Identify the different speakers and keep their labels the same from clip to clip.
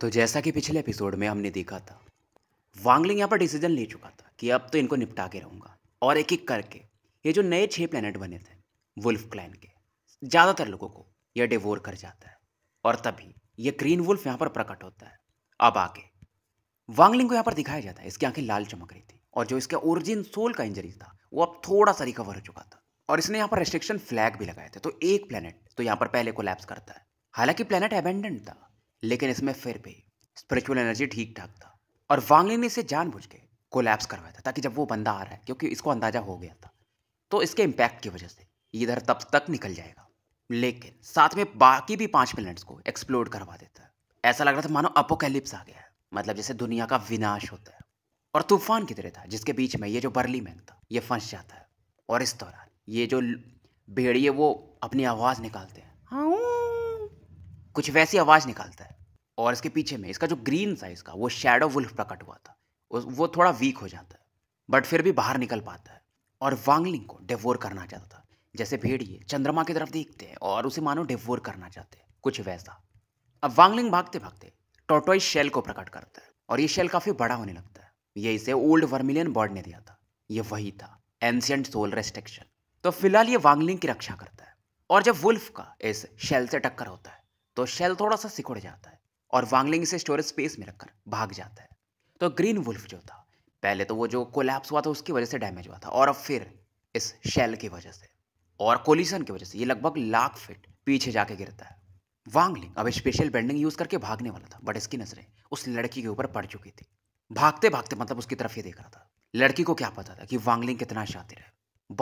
Speaker 1: तो जैसा कि पिछले एपिसोड में हमने देखा था वांगलिंग यहाँ पर डिसीजन ले चुका था कि अब तो इनको निपटा के रहूँगा और एक एक करके ये जो नए छः प्लानट बने थे वुल्फ क्लैन के ज़्यादातर लोगों को यह डिवोर कर जाता है और तभी यह ग्रीन वुल्फ यहाँ पर प्रकट होता है अब आगे वांगलिंग को यहाँ पर दिखाया जाता है इसकी आंखें लाल चमक रही थी और जो इसका ओरिजिन सोल का इंजरी था वो अब थोड़ा सा रिकवर हो चुका था और इसने यहाँ पर रेस्ट्रिक्शन फ्लैग भी लगाए थे तो एक प्लानट तो यहाँ पर पहले कोलैप्स करता है हालांकि प्लानट एबेंडेंट था लेकिन इसमें फिर भी स्पिरिचुअल एनर्जी ठीक ठाक था और वांगली ने इसे जानबूझ के कोलैप्स करवाया था ताकि जब वो बंदा आ रहा है क्योंकि इसको अंदाजा हो गया था तो इसके इम्पैक्ट की वजह से इधर तब तक निकल जाएगा लेकिन साथ में बाकी भी पांच प्लैनेट्स को एक्सप्लोर करवा देता है ऐसा लग रहा था मानो अपोकैलिप्स आ गया है मतलब जैसे दुनिया का विनाश होता है और तूफान की तरह था जिसके बीच में ये जो बर्ली मैन था ये फंस जाता है और इस दौरान ये जो भेड़िए वो अपनी आवाज़ निकालते हैं हाँ कुछ वैसी आवाज़ निकालता है और इसके पीछे में इसका जो ग्रीन साइज का वो शेडो वुल्फ प्रकट हुआ था वो थोड़ा वीक हो जाता है बट फिर भी बाहर निकल पाता है और वांगलिंग को डिवोर करना चाहता था जैसे भेड़िए चंद्रमा की तरफ देखते हैं और उसे मानो डिवोर करना चाहते हैं कुछ वैसा अब वांगलिंग भागते भागते टोटोई शेल को प्रकट करता है और ये शेल काफ़ी बड़ा होने लगता है ये इसे ओल्ड वर्मिलियन बॉर्ड ने दिया था ये वही था एंशियंट सोल रेस्ट्रिक्शन तो फिलहाल ये वांगलिंग की रक्षा करता है और जब वुल्फ का इस शेल से टक्कर होता है तो शेल थोड़ा सा सिकुड़ जाता है और वांगलिंग से स्टोरेज स्पेस में रखकर भाग जाता है तो ग्रीन वुल्फ जो था पहले तो वो जो कोलैप्स हुआ था उसकी वजह से डैमेज हुआ था और अब फिर इस शेल की वजह से और कोलिशन की वजह से ये लगभग लाख फिट पीछे जाके गिरता है वांगलिंग अब स्पेशल बेंडिंग यूज करके भागने वाला था बट इसकी नजरें उस लड़की के ऊपर पड़ चुकी थी भागते भागते मतलब उसकी तरफ ये देख रहा था लड़की को क्या पता था कि वांगलिंग कितना शातिर है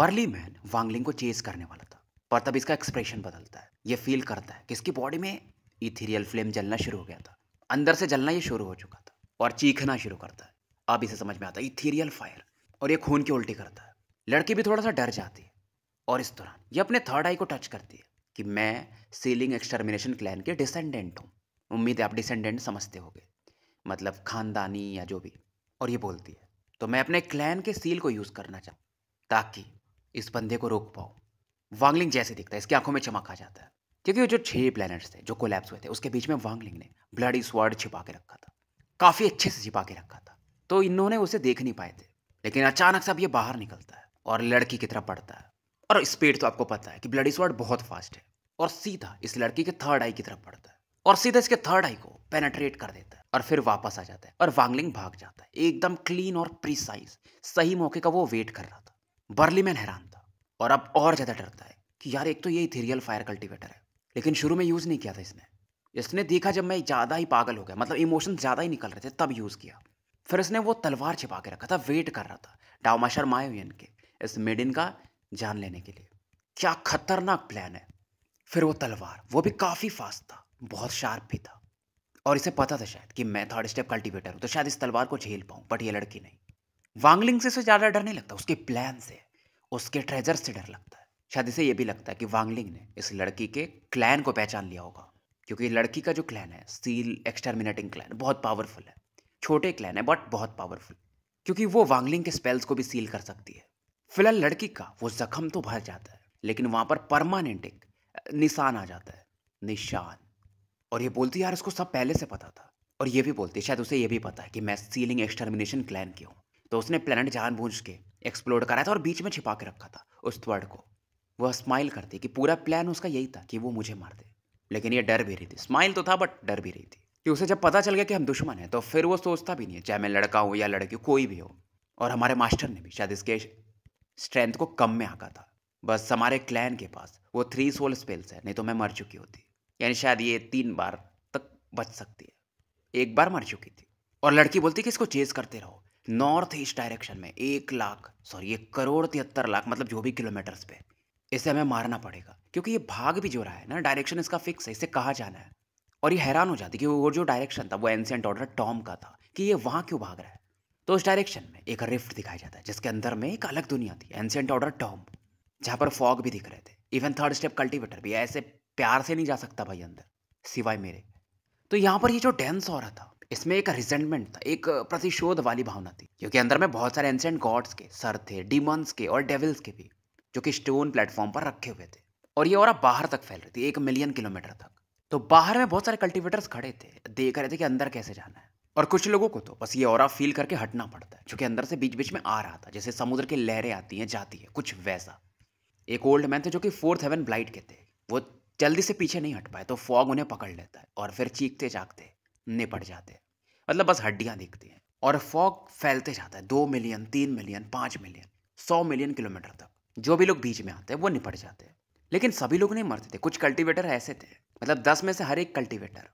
Speaker 1: बर्ली मैन वांगलिंग को चेज करने वाला था पर तब इसका एक्सप्रेशन बदलता है ये फील करता है कि इसकी बॉडी में इथीरियल फ्लेम जलना शुरू हो गया था अंदर से जलना ये शुरू हो चुका था और चीखना शुरू करता है अब इसे समझ में आता है इथीरियल फायर और ये खून की उल्टी करता है लड़की भी थोड़ा सा डर जाती है और इस दौरान ये अपने थर्ड आई को टच करती है कि मैं सीलिंग एक्सटर्मिनेशन क्लैन के डिसेंडेंट हूँ उम्मीद है आप डिसेंडेंट समझते हो मतलब खानदानी या जो भी और ये बोलती है तो मैं अपने क्लैन के सील को यूज़ करना चाहूँ ताकि इस बंदे को रोक पाऊँ वांगलिंग जैसे दिखता है इसकी आंखों में चमक आ जाता है क्योंकि वो जो छह प्लैनेट्स थे जो कोलैप्स हुए थे उसके बीच में वांगलिंग ने ब्लडी स्वर्ड छिपा के रखा था काफ़ी अच्छे से छिपा के रखा था तो इन्होंने उसे देख नहीं पाए थे लेकिन अचानक से अब ये बाहर निकलता है और लड़की की तरफ पड़ता है और स्पीड तो आपको पता है कि ब्लडी स्वर्ड बहुत फास्ट है और सीधा इस लड़की के थर्ड आई की तरफ पड़ता है और सीधा इसके थर्ड आई को पेनेट्रेट कर देता है और फिर वापस आ जाता है और वांगलिंग भाग जाता है एकदम क्लीन और प्रिसाइज सही मौके का वो वेट कर रहा था बर्ली मैन हैरान था और अब और ज़्यादा डरता है कि यार एक तो ये इथेरियल फायर कल्टिवेटर है लेकिन शुरू में यूज़ नहीं किया था इसने इसने देखा जब मैं ज़्यादा ही पागल हो गया मतलब इमोशन ज़्यादा ही निकल रहे थे तब यूज़ किया फिर इसने वो तलवार छिपा के रखा था वेट कर रहा था शर्मा हुए इनके इस इन का जान लेने के लिए क्या खतरनाक प्लान है फिर वो तलवार वो भी काफ़ी फास्ट था बहुत शार्प भी था और इसे पता था शायद कि मैं थर्ड स्टेप कल्टीवेटर हूँ तो शायद इस तलवार को झेल पाऊँ बट ये लड़की नहीं वांगलिंग से इसे ज़्यादा डर नहीं लगता उसके प्लान से उसके ट्रेजर से डर लगता है शायद इसे ये भी लगता है कि वांगलिंग ने इस लड़की के क्लैन को पहचान लिया होगा क्योंकि लड़की का जो क्लैन है स्टील एक्सटर्मिनेटिंग क्लैन बहुत पावरफुल है छोटे क्लैन है बट बहुत पावरफुल क्योंकि वो वांगलिंग के स्पेल्स को भी सील कर सकती है फिलहाल लड़की का वो जख्म तो भर जाता है लेकिन वहाँ पर परमानेंट एक निशान आ जाता है निशान और ये बोलती यार उसको सब पहले से पता था और ये भी बोलती है शायद उसे ये भी पता है कि मैं सीलिंग एक्सटर्मिनेशन क्लैन की हूँ तो उसने प्लानट जानबूझ के एक्सप्लोर कराया था और बीच में छिपा के रखा था उस थर्ड को वह स्माइल करती कि पूरा प्लान उसका यही था कि वो मुझे मार दे लेकिन ये डर भी रही थी स्माइल तो था बट डर भी रही थी कि उसे जब पता चल गया कि हम दुश्मन हैं तो फिर वो सोचता भी नहीं है चाहे मैं लड़का हूँ या लड़की कोई भी हो और हमारे मास्टर ने भी शायद इसके स्ट्रेंथ को कम में आका था बस हमारे क्लैन के पास वो थ्री सोल स्पेल्स है नहीं तो मैं मर चुकी होती यानी शायद ये तीन बार तक बच सकती है एक बार मर चुकी थी और लड़की बोलती कि इसको चेज करते रहो नॉर्थ ईस्ट डायरेक्शन में एक लाख सॉरी एक करोड़ तिहत्तर लाख मतलब जो भी किलोमीटर्स पे इसे हमें मारना पड़ेगा क्योंकि ये भाग भी जो रहा है ना डायरेक्शन इसका फिक्स है इसे कहाँ जाना है और ये हैरान हो जाती है कि वो जो डायरेक्शन था वो एंसेंट ऑर्डर टॉम का था कि ये वहाँ क्यों भाग रहा है तो उस डायरेक्शन में एक रिफ्ट दिखाया जाता है जिसके अंदर में एक अलग दुनिया थी एंसेंट ऑर्डर टॉम जहाँ पर फॉग भी दिख रहे थे इवन थर्ड स्टेप कल्टिवेटर भी ऐसे प्यार से नहीं जा सकता भाई अंदर सिवाय मेरे तो यहाँ पर ये जो डेंस हो रहा था इसमें एक रिजेंटमेंट था एक प्रतिशोध वाली भावना थी क्योंकि अंदर में बहुत सारे एंसेंट गॉड्स के सर थे डीमंस के और डेविल्स के भी जो कि स्टोन प्लेटफॉर्म पर रखे हुए थे और ये और बाहर तक फैल रही थी एक मिलियन किलोमीटर तक तो बाहर में बहुत सारे कल्टीवेटर्स खड़े थे देख रहे थे कि अंदर कैसे जाना है और कुछ लोगों को तो बस ये और फील करके हटना पड़ता है क्योंकि अंदर से बीच बीच में आ रहा था जैसे समुद्र की लहरें आती हैं जाती है कुछ वैसा एक ओल्ड मैन थे जो कि फोर्थ हेवन ब्लाइट के थे वो जल्दी से पीछे नहीं हट पाए तो फॉग उन्हें पकड़ लेता है और फिर चीखते जागते निपट जाते हैं मतलब बस हड्डियाँ दिखती हैं और फॉग फैलते जाता है दो मिलियन तीन मिलियन पाँच मिलियन सौ मिलियन किलोमीटर तक जो भी लोग बीच में आते हैं वो निपट जाते हैं लेकिन सभी लोग नहीं मरते थे कुछ कल्टीवेटर ऐसे थे मतलब दस में से हर एक कल्टीवेटर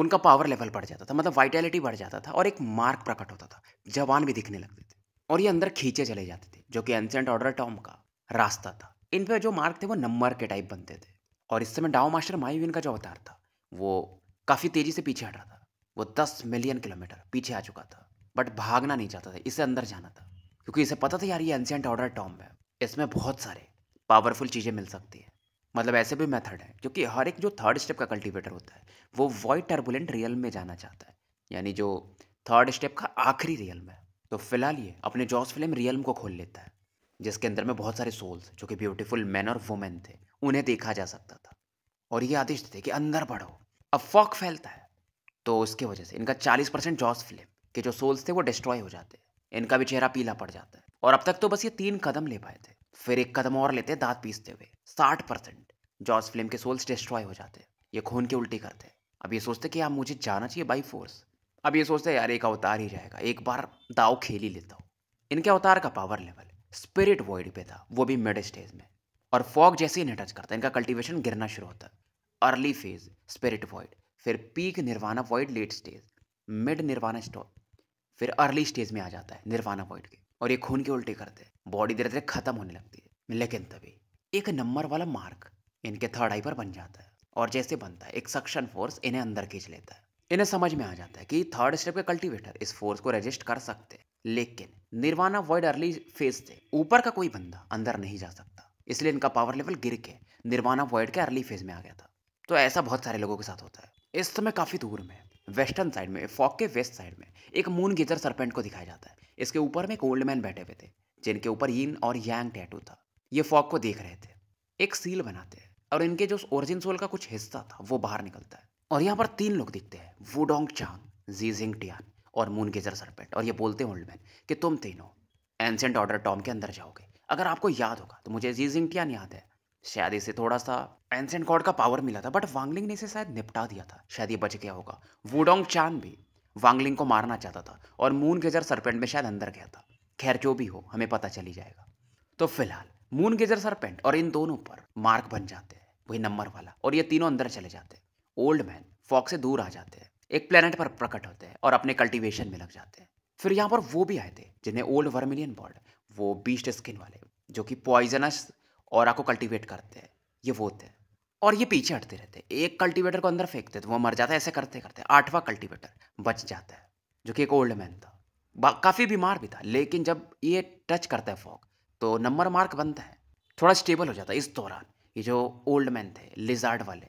Speaker 1: उनका पावर लेवल बढ़ जाता था मतलब वाइटैलिटी बढ़ जाता था और एक मार्क प्रकट होता था जवान भी दिखने लगते थे और ये अंदर खींचे चले जाते थे जो कि एंसेंट ऑर्डर टॉम का रास्ता था इन पर जो मार्क थे वो नंबर के टाइप बनते थे और इस समय डाओ मास्टर माई का जो अवतार था वो काफ़ी तेज़ी से पीछे हट रहा था वो दस मिलियन किलोमीटर पीछे आ चुका था बट भागना नहीं चाहता था इसे अंदर जाना था क्योंकि इसे पता था यार ये एंशियंट ऑर्डर टॉम है इसमें बहुत सारे पावरफुल चीज़ें मिल सकती है मतलब ऐसे भी मेथड है क्योंकि हर एक जो थर्ड स्टेप का कल्टीवेटर होता है वो वॉइड टर्बुलेंट रियल में जाना चाहता है यानी जो थर्ड स्टेप का आखिरी रियल में तो फिलहाल ये अपने जॉस फिल्म रियल को खोल लेता है जिसके अंदर में बहुत सारे सोल्स जो कि ब्यूटीफुल मैन और वुमेन थे उन्हें देखा जा सकता था और ये आदेश थे कि अंदर बढ़ो अब फॉक फैलता है तो उसके वजह से इनका चालीस परसेंट जॉस फिलिप के जो सोल्स थे वो डिस्ट्रॉय हो जाते हैं इनका भी चेहरा पीला पड़ जाता है और अब तक तो बस ये तीन कदम ले पाए थे फिर एक कदम और लेते दांत पीसते हुए साठ परसेंट जॉस फिल्म के सोल्स डिस्ट्रॉय हो जाते ये खून के उल्टी करते अब ये सोचते कि आप मुझे जाना चाहिए बाई फोर्स अब ये सोचते यार एक अवतार ही रहेगा एक बार दाव खेल ही लेता हूँ इनके अवतार का पावर लेवल स्पिरिट वॉइड पे था वो भी मिड स्टेज में और फॉग जैसे ही नहीं टच करता इनका कल्टीवेशन गिरना शुरू होता है अर्ली फेज स्पिरिट वॉइड फिर peak nirvana void late stage mid nirvana stop फिर अर्ली स्टेज में आ जाता है निर्वाणा वॉइड के और ये खून के उल्टे करते हैं बॉडी धीरे धीरे खत्म होने लगती है लेकिन तभी एक नंबर वाला मार्क इनके थर्ड आई पर बन जाता है और जैसे बनता है एक सक्शन फोर्स इन्हें अंदर खींच लेता है इन्हें समझ में आ जाता है कि थर्ड स्टेप के कल्टीवेटर इस फोर्स को रजिस्ट कर सकते हैं लेकिन निर्वाणा वॉइड अर्ली फेज से ऊपर का कोई बंदा अंदर नहीं जा सकता इसलिए इनका पावर लेवल गिर के निर्वाणा वॉइड के अर्ली फेज में आ गया था तो ऐसा बहुत सारे लोगों के साथ होता है इस समय काफ़ी दूर में वेस्टर्न साइड में फॉक के वेस्ट साइड में एक मून गेजर सरपेंट को दिखाया जाता है इसके ऊपर में एक ओल्ड मैन बैठे हुए थे जिनके ऊपर यिन और यांग टैटू था ये फॉक को देख रहे थे एक सील बनाते हैं और इनके जो ओरिजिन सोल का कुछ हिस्सा था वो बाहर निकलता है और यहाँ पर तीन लोग दिखते हैं वुडोंग चांग जीजिंग जिंग टियान और मून गेजर सरपेंट और ये बोलते हैं ओल्ड मैन कि तुम तीनों एंसेंट ऑर्डर टॉम के अंदर जाओगे अगर आपको याद होगा तो मुझे जी जिंग टियान याद है शायद इसे थोड़ा सा एंसेंट गॉड का पावर मिला था बट वांगलिंग ने इसे शायद निपटा दिया था शायद ये बच गया होगा वुडोंग चांद भी वांगलिंग को मारना चाहता था और मून गेजर सरपेंट में शायद अंदर गया था खैर जो भी हो हमें पता चली जाएगा तो फिलहाल मून गेजर सरपेंट और इन दोनों पर मार्क बन जाते हैं वही नंबर वाला और ये तीनों अंदर चले जाते हैं ओल्ड मैन फॉक से दूर आ जाते हैं एक प्लेनेट पर प्रकट होते हैं और अपने कल्टीवेशन में लग जाते हैं फिर यहाँ पर वो भी आए थे जिन्हें ओल्ड वर्मिलियन बॉर्ड वो बीस्ट स्किन वाले जो कि पॉइजनस और आपको कल्टिवेट करते हैं ये वो थे और ये पीछे हटते रहते हैं एक कल्टीवेटर को अंदर फेंकते तो वो मर जाता है ऐसे करते करते आठवां कल्टीवेटर बच जाता है जो कि एक ओल्ड मैन था काफ़ी बीमार भी था लेकिन जब ये टच करता है फॉग तो नंबर मार्क बनता है थोड़ा स्टेबल हो जाता है इस दौरान ये जो ओल्ड मैन थे लिजार्ड वाले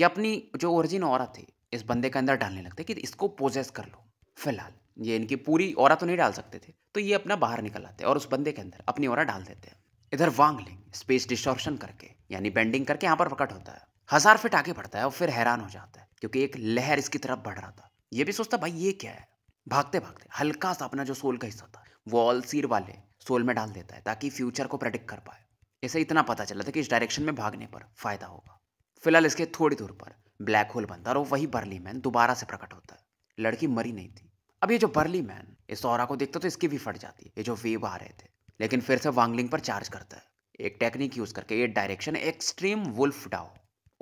Speaker 1: ये अपनी जो ओरिजिन औरत थी इस बंदे के अंदर डालने लगते कि इसको पोजेस कर लो फिलहाल ये इनकी पूरी और तो नहीं डाल सकते थे तो ये अपना बाहर निकल आते और उस बंदे के अंदर अपनी और डाल देते हैं इधर वांगलिंग स्पेस डिस्टोर्शन करके यानी बेंडिंग करके यहाँ पर प्रकट होता है हजार फिट आगे बढ़ता है और फिर हैरान हो जाता है क्योंकि एक लहर इसकी तरफ बढ़ रहा था ये भी सोचता भाई ये क्या है भागते भागते हल्का सा अपना जो सोल का हिस्सा था वो ऑल सीर वाले सोल में डाल देता है ताकि फ्यूचर को प्रेडिक्ट कर पाए इसे इतना पता चला था कि इस डायरेक्शन में भागने पर फायदा होगा फिलहाल इसके थोड़ी दूर पर ब्लैक होल बनता है और वही बर्ली मैन दोबारा से प्रकट होता है लड़की मरी नहीं थी अब ये जो बर्ली मैन इस और को देखता तो इसकी भी फट जाती है ये जो वेव आ रहे थे लेकिन फिर से वांगलिंग पर चार्ज करता है एक टेक्निक यूज करके eight direction extreme wolf dao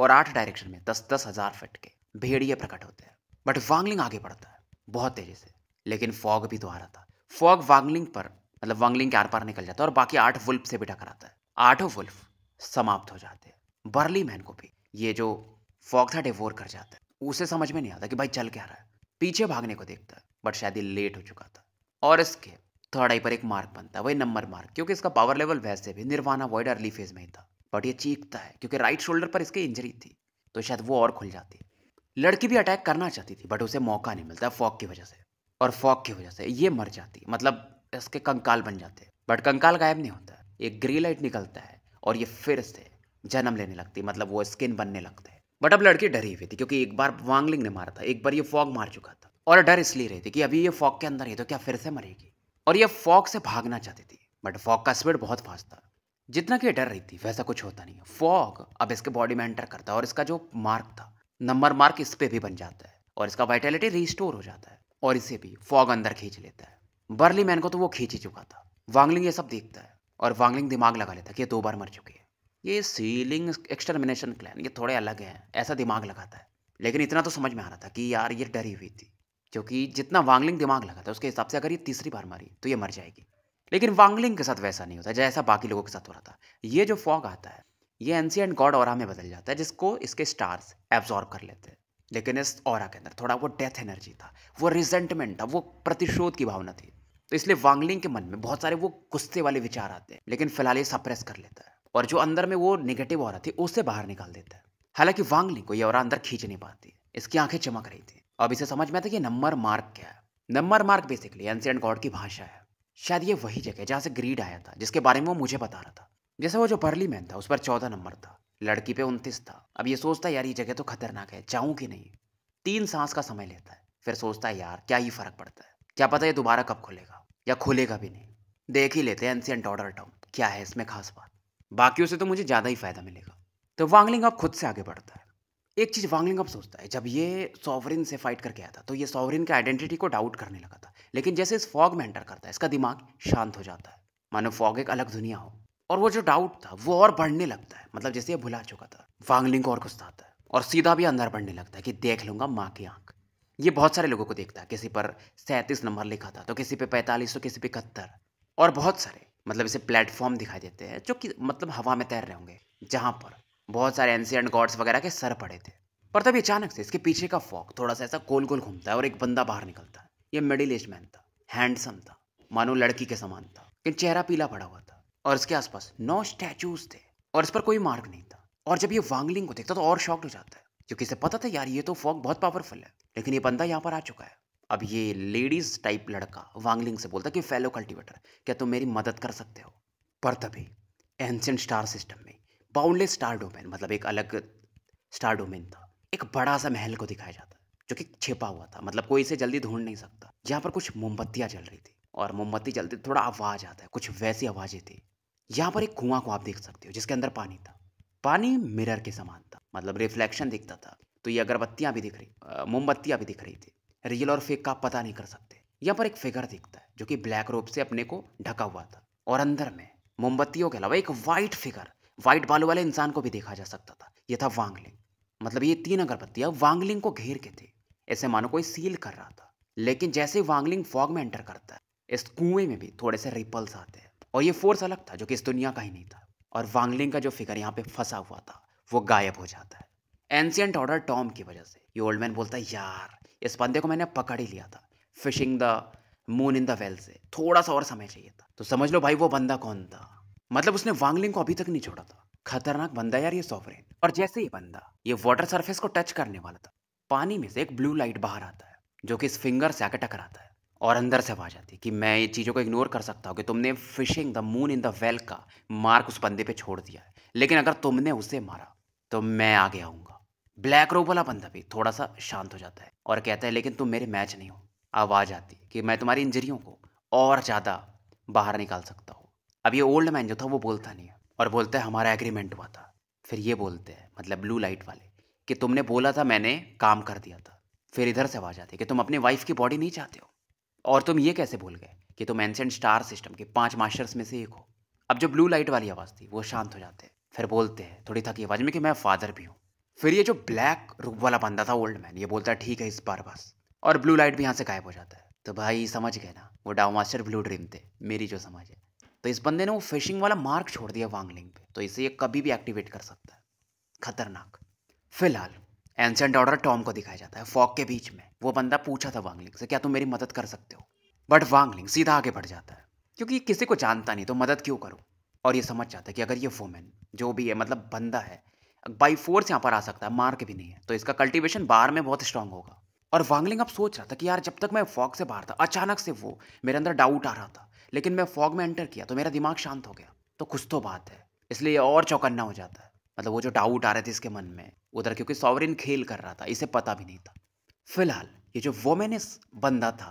Speaker 1: और आठ डायरेक्शन में दस दस हजार फिट के भेड़िए प्रकट होते हैं बट वांगलिंग आगे बढ़ता है बहुत तेजी से लेकिन फॉग भी तो आ रहा था फॉग वांगलिंग पर मतलब वांगलिंग के आर पार निकल जाता है और बाकी आठ वुल्फ से भी टकराता है आठों वुल्फ समाप्त हो जाते हैं बर्ली मैन को भी ये जो फॉग था डिवोर कर जाता है उसे समझ में नहीं आता कि भाई चल क्या रहा है पीछे भागने को देखता है बट शायद ये लेट हो चुका था और इसके थर्ड आई पर एक मार्क बनता है वही नंबर मार्क क्योंकि इसका पावर लेवल वैसे भी निर्वाणा वॉइड अर्ली फेज में ही था बट ये चीखता है क्योंकि राइट शोल्डर पर इसकी इंजरी थी तो शायद वो और खुल जाती लड़की भी अटैक करना चाहती थी बट उसे मौका नहीं मिलता फॉक की वजह से और फॉक की वजह से ये मर जाती मतलब इसके कंकाल बन जाते बट कंकाल गायब नहीं होता एक ग्रे लाइट निकलता है और ये फिर से जन्म लेने लगती मतलब वो स्किन बनने लगते हैं बट अब लड़की डरी हुई थी क्योंकि एक बार वांगलिंग ने मारा था एक बार ये फॉग मार चुका था और डर इसलिए रही थी कि अभी ये फॉग के अंदर है तो क्या फिर से मरेगी और यह फॉक से भागना चाहती थी बट फॉक का स्पीड बहुत फास्ट था जितना कि डर रही थी वैसा कुछ होता नहीं फॉग अब इसके बॉडी में एंटर करता है और इसका जो मार्क था नंबर मार्क इस पर भी बन जाता है और इसका वाइटेलिटी रिस्टोर हो जाता है और इसे भी फॉग अंदर खींच लेता है बर्ली मैन को तो वो खींच ही चुका था वांगलिंग ये सब देखता है और वांगलिंग दिमाग लगा लेता है कि ये दो बार मर चुकी है ये सीलिंग एक्सटर्मिनेशन क्लैन ये थोड़े अलग हैं ऐसा दिमाग लगाता है लेकिन इतना तो समझ में आ रहा था कि यार ये डरी हुई थी क्योंकि जितना वांगलिंग दिमाग लगा था उसके हिसाब से अगर ये तीसरी बार मारी तो ये मर जाएगी लेकिन वांगलिंग के साथ वैसा नहीं होता जैसा बाकी लोगों के साथ हो रहा था ये जो फॉग आता है ये एनसीएंट गॉड और में बदल जाता है जिसको इसके स्टार्स एब्जॉर्ब कर लेते हैं लेकिन इस और के अंदर थोड़ा वो डेथ एनर्जी था वो रिजेंटमेंट था वो प्रतिशोध की भावना थी तो इसलिए वांगलिंग के मन में बहुत सारे वो गुस्से वाले विचार आते हैं लेकिन फिलहाल ये सप्रेस कर लेता है और जो अंदर में वो निगेटिव और थी उससे बाहर निकाल देता है हालांकि वांगलिंग को ये और अंदर खींच नहीं पाती इसकी आंखें चमक रही थी अब इसे समझ में आता है कि नंबर मार्क क्या है number mark basically ancient god की भाषा है शायद ये वही जगह जहाँ से ग्रीड आया था जिसके बारे में वो मुझे बता रहा था जैसे वो जो बर्ली मैन था उस पर चौदह नंबर था लड़की पे उनतीस था अब ये सोचता है यार ये जगह तो खतरनाक है जाऊँ कि नहीं तीन सांस का समय लेता है फिर सोचता है यार क्या ही फर्क पड़ता है क्या पता ये दोबारा कब खुलेगा या खुलेगा भी नहीं देख ही लेते हैं एंशियंट ऑर्डर टाउन क्या है इसमें खास बात बाकी से तो मुझे ज़्यादा ही फायदा मिलेगा तो वांगलिंग अब खुद से आगे बढ़ता है एक चीज़ वांगलिंग अब सोचता है जब ये सॉवरिन से फाइट करके आया था तो ये सॉवरिन की आइडेंटिटी को डाउट करने लगा था लेकिन जैसे इस फॉग में एंटर करता है इसका दिमाग शांत हो जाता है मानो फॉग एक अलग दुनिया हो और वो जो डाउट था वो और बढ़ने लगता है मतलब जैसे ये भुला चुका था वांगलिंग को और गुस्सा आता है और सीधा भी अंदर बढ़ने लगता है कि देख लूंगा माँ की आंख ये बहुत सारे लोगों को देखता है किसी पर सैंतीस नंबर लिखा था तो किसी पे पैंतालीस तो किसी पे इकहत्तर और बहुत सारे मतलब इसे प्लेटफॉर्म दिखाई देते हैं जो कि मतलब हवा में तैर रहे होंगे जहाँ पर बहुत सारे एंशियंट गॉड्स वगैरह के सर पड़े थे पर तभी अचानक से इसके पीछे का फॉक थोड़ा सा ऐसा गोल गोल घूमता है और एक बंदा बाहर निकलता है ये मिडिल एज मैन था हैंडसम था मानो लड़की के समान था लेकिन चेहरा पीला पड़ा हुआ था और इसके आसपास नौ स्टैचूज थे और इस पर कोई मार्ग नहीं था और जब ये वांगलिंग को देखता तो और शॉक हो जाता है क्योंकि इसे पता था यार ये तो फॉक बहुत पावरफुल है लेकिन ये बंदा यहाँ पर आ चुका है अब ये लेडीज टाइप लड़का वांगलिंग से बोलता कि फेलो कल्टिवेटर क्या तुम मेरी मदद कर सकते हो पर तभी एंशेंट स्टार सिस्टम में बाउंडलेस स्टार डोमेन मतलब एक अलग स्टार डोमेन था एक बड़ा सा महल को दिखाया जाता है जो कि छिपा हुआ था मतलब कोई इसे जल्दी ढूंढ नहीं सकता जहाँ पर कुछ मोमबत्तियाँ जल रही थी और मोमबत्ती जलते थोड़ा आवाज़ आता है कुछ वैसी आवाज़ें थी यहाँ पर एक कुआं को आप देख सकते हो जिसके अंदर पानी था पानी मिरर के समान था मतलब रिफ्लेक्शन दिखता था तो ये अगरबत्तियाँ भी दिख रही मोमबत्तियाँ भी दिख रही थी रियल और फेक का पता नहीं कर सकते यहाँ पर एक फिगर दिखता है जो कि ब्लैक रोप से अपने को ढका हुआ था और अंदर में मोमबत्तियों के अलावा एक वाइट फिगर वाइट बालू वाले इंसान को भी देखा जा सकता था यह था वांगलिंग मतलब ये तीन अगरबत्तियां वांगलिंग को घेर के थे ऐसे मानो कोई सील कर रहा था लेकिन जैसे वांगलिंग फॉग में एंटर करता है इस कुएं में भी थोड़े से रिपल्स आते हैं और ये फोर्स अलग था जो कि इस दुनिया का ही नहीं था और वांगलिंग का जो फिगर यहाँ पे फंसा हुआ था वो गायब हो जाता है एंशियंट ऑर्डर टॉम की वजह से ये ओल्ड मैन बोलता है यार इस बंदे को मैंने पकड़ ही लिया था fishing the moon in the well से थोड़ा सा और समय चाहिए था तो समझ लो भाई वो बंदा कौन था मतलब उसने वांगलिंग को अभी तक नहीं छोड़ा था खतरनाक बंदा यार ये सॉफ्रेन और जैसे ही बंदा ये वाटर सरफेस को टच करने वाला था पानी में से एक ब्लू लाइट बाहर आता है जो कि इस फिंगर से आके टकराता है और अंदर से आवाज आती है कि मैं ये चीज़ों को इग्नोर कर सकता हूँ कि तुमने fishing the moon in the well का मार्क उस बंदे पे छोड़ दिया है लेकिन अगर तुमने उसे मारा तो मैं आगे आऊँगा ब्लैक रोब वाला बंदा भी थोड़ा सा शांत हो जाता है और कहता है लेकिन तुम मेरे मैच नहीं हो आवाज़ आती कि मैं तुम्हारी इंजरियों को और ज़्यादा बाहर निकाल सकता हूँ अब ये ओल्ड मैन जो था वो बोलता नहीं है और बोलता है हमारा एग्रीमेंट हुआ था फिर ये बोलते हैं मतलब ब्लू लाइट वाले कि तुमने बोला था मैंने काम कर दिया था फिर इधर से आवाज आती है कि तुम अपने वाइफ की बॉडी नहीं चाहते हो और तुम ये कैसे भूल गए कि तुम एंसेंट स्टार सिस्टम के पांच मास्टर्स में से एक हो अब जो ब्लू लाइट वाली आवाज़ थी वो शांत हो जाते हैं फिर बोलते हैं थोड़ी थकी आवाज़ में कि मैं फादर भी हूँ फिर ये जो ब्लैक रूप वाला बंदा था ओल्ड मैन ये बोलता है ठीक है इस बार बस और ब्लू लाइट भी यहाँ से गायब हो जाता है तो भाई समझ गए ना वो डाउ मास्टर ब्लू ड्रीम थे मेरी जो समझ है तो इस बंदे ने वो फिशिंग वाला मार्क छोड़ दिया वांगलिंग पे तो इसे ये कभी भी एक्टिवेट कर सकता है खतरनाक फिलहाल एंसेंट ऑर्डर टॉम को दिखाया जाता है फॉक के बीच में वो बंदा पूछा था वांगलिंग से क्या तुम मेरी मदद कर सकते हो बट वांगलिंग सीधा आगे बढ़ जाता है क्योंकि किसी को जानता नहीं तो मदद क्यों करो और ये समझ जाता है कि अगर ये वुमेन जो भी है मतलब बंदा है बाई फोर्स यहाँ पर आ सकता है मार्क भी नहीं है तो इसका कल्टिवेशन बाहर में बहुत स्ट्रांग होगा और वांगलिंग अब सोच रहा था कि यार जब तक मैं फॉक से बाहर था अचानक से वो मेरे अंदर डाउट आ रहा था लेकिन मैं फॉग में एंटर किया तो मेरा दिमाग शांत हो गया तो कुछ तो बात है इसलिए और चौकन्ना हो जाता है मतलब वो जो डाउट आ रहे थे इसके मन में उधर क्योंकि सॉवरिन खेल कर रहा था इसे पता भी नहीं था फिलहाल ये जो वोमेनिस बंदा था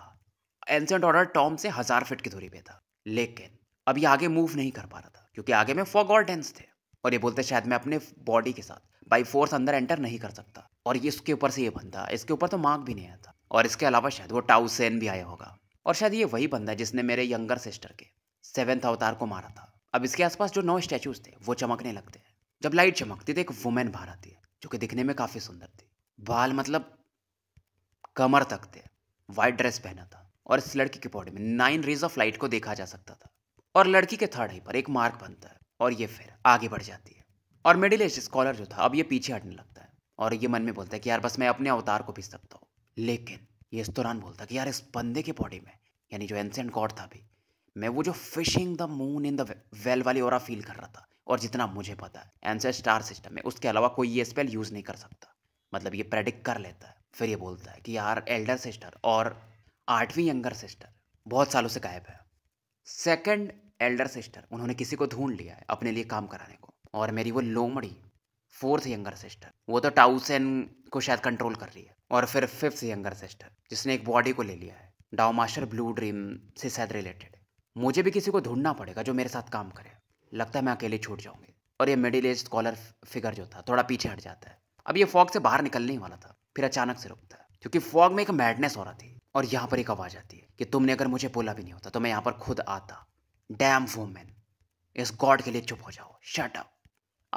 Speaker 1: एंसेंट ऑर्डर टॉम से हज़ार फिट की दूरी पे था लेकिन अब ये आगे मूव नहीं कर पा रहा था क्योंकि आगे में फॉग और डेंस थे और ये बोलते शायद मैं अपने बॉडी के साथ बाई फोर्स अंदर एंटर नहीं कर सकता और ये इसके ऊपर से ये बंदा इसके ऊपर तो मार्क भी नहीं आया था और इसके अलावा शायद वो टाउसेन भी आया होगा और शायद ये वही बंदा है जिसने मेरे यंगर सिस्टर के सेवेंथ अवतार को मारा था अब इसके आसपास जो नौ स्टैचूज थे वो चमकने लगते हैं जब लाइट चमकती तो एक वुमेन बाहर आती है जो कि दिखने में काफ़ी सुंदर थी बाल मतलब कमर तक थे वाइट ड्रेस पहना था और इस लड़की की बॉडी में नाइन रेज ऑफ लाइट को देखा जा सकता था और लड़की के थर्ड ही पर एक मार्क बनता है और ये फिर आगे बढ़ जाती है और मिडिल एज स्कॉलर जो था अब ये पीछे हटने लगता है और ये मन में बोलता है कि यार बस मैं अपने अवतार को पीस सकता हूँ लेकिन ये इस दौरान बोलता कि यार इस बंदे के बॉडी में यानी जो एंसेंट गॉड था भी मैं वो जो fishing the moon in the well वाली और फील कर रहा था और जितना मुझे पता है एंसर स्टार सिस्टम में उसके अलावा कोई ये स्पेल यूज़ नहीं कर सकता मतलब ये प्रेडिक्ट कर लेता है फिर ये बोलता है कि यार एल्डर सिस्टर और आठवीं यंगर सिस्टर बहुत सालों से गायब है सेकेंड एल्डर सिस्टर उन्होंने किसी को ढूंढ लिया है अपने लिए काम कराने को और मेरी वो लोमड़ी फोर्थ यंगर सिस्टर वो तो टाउसन को शायद कंट्रोल कर रही है और फिर फिफ्थ यंगर सिस्टर जिसने एक बॉडी को ले लिया है डाउ मास्टर ब्लू ड्रीम से शायद रिलेटेड मुझे भी किसी को ढूंढना पड़ेगा जो मेरे साथ काम करे लगता है मैं अकेले छूट जाऊंगी और ये मिडिल एज कॉलर फिगर जो था थोड़ा पीछे हट जाता है अब ये फॉग से बाहर निकलने ही वाला था फिर अचानक से रुकता है क्योंकि फॉग में एक मैडनेस हो रहा थी और यहाँ पर एक आवाज़ आती है कि तुमने अगर मुझे बोला भी नहीं होता तो मैं यहाँ पर खुद आता डैम वूमेन इस गॉड के लिए चुप हो जाओ शट अप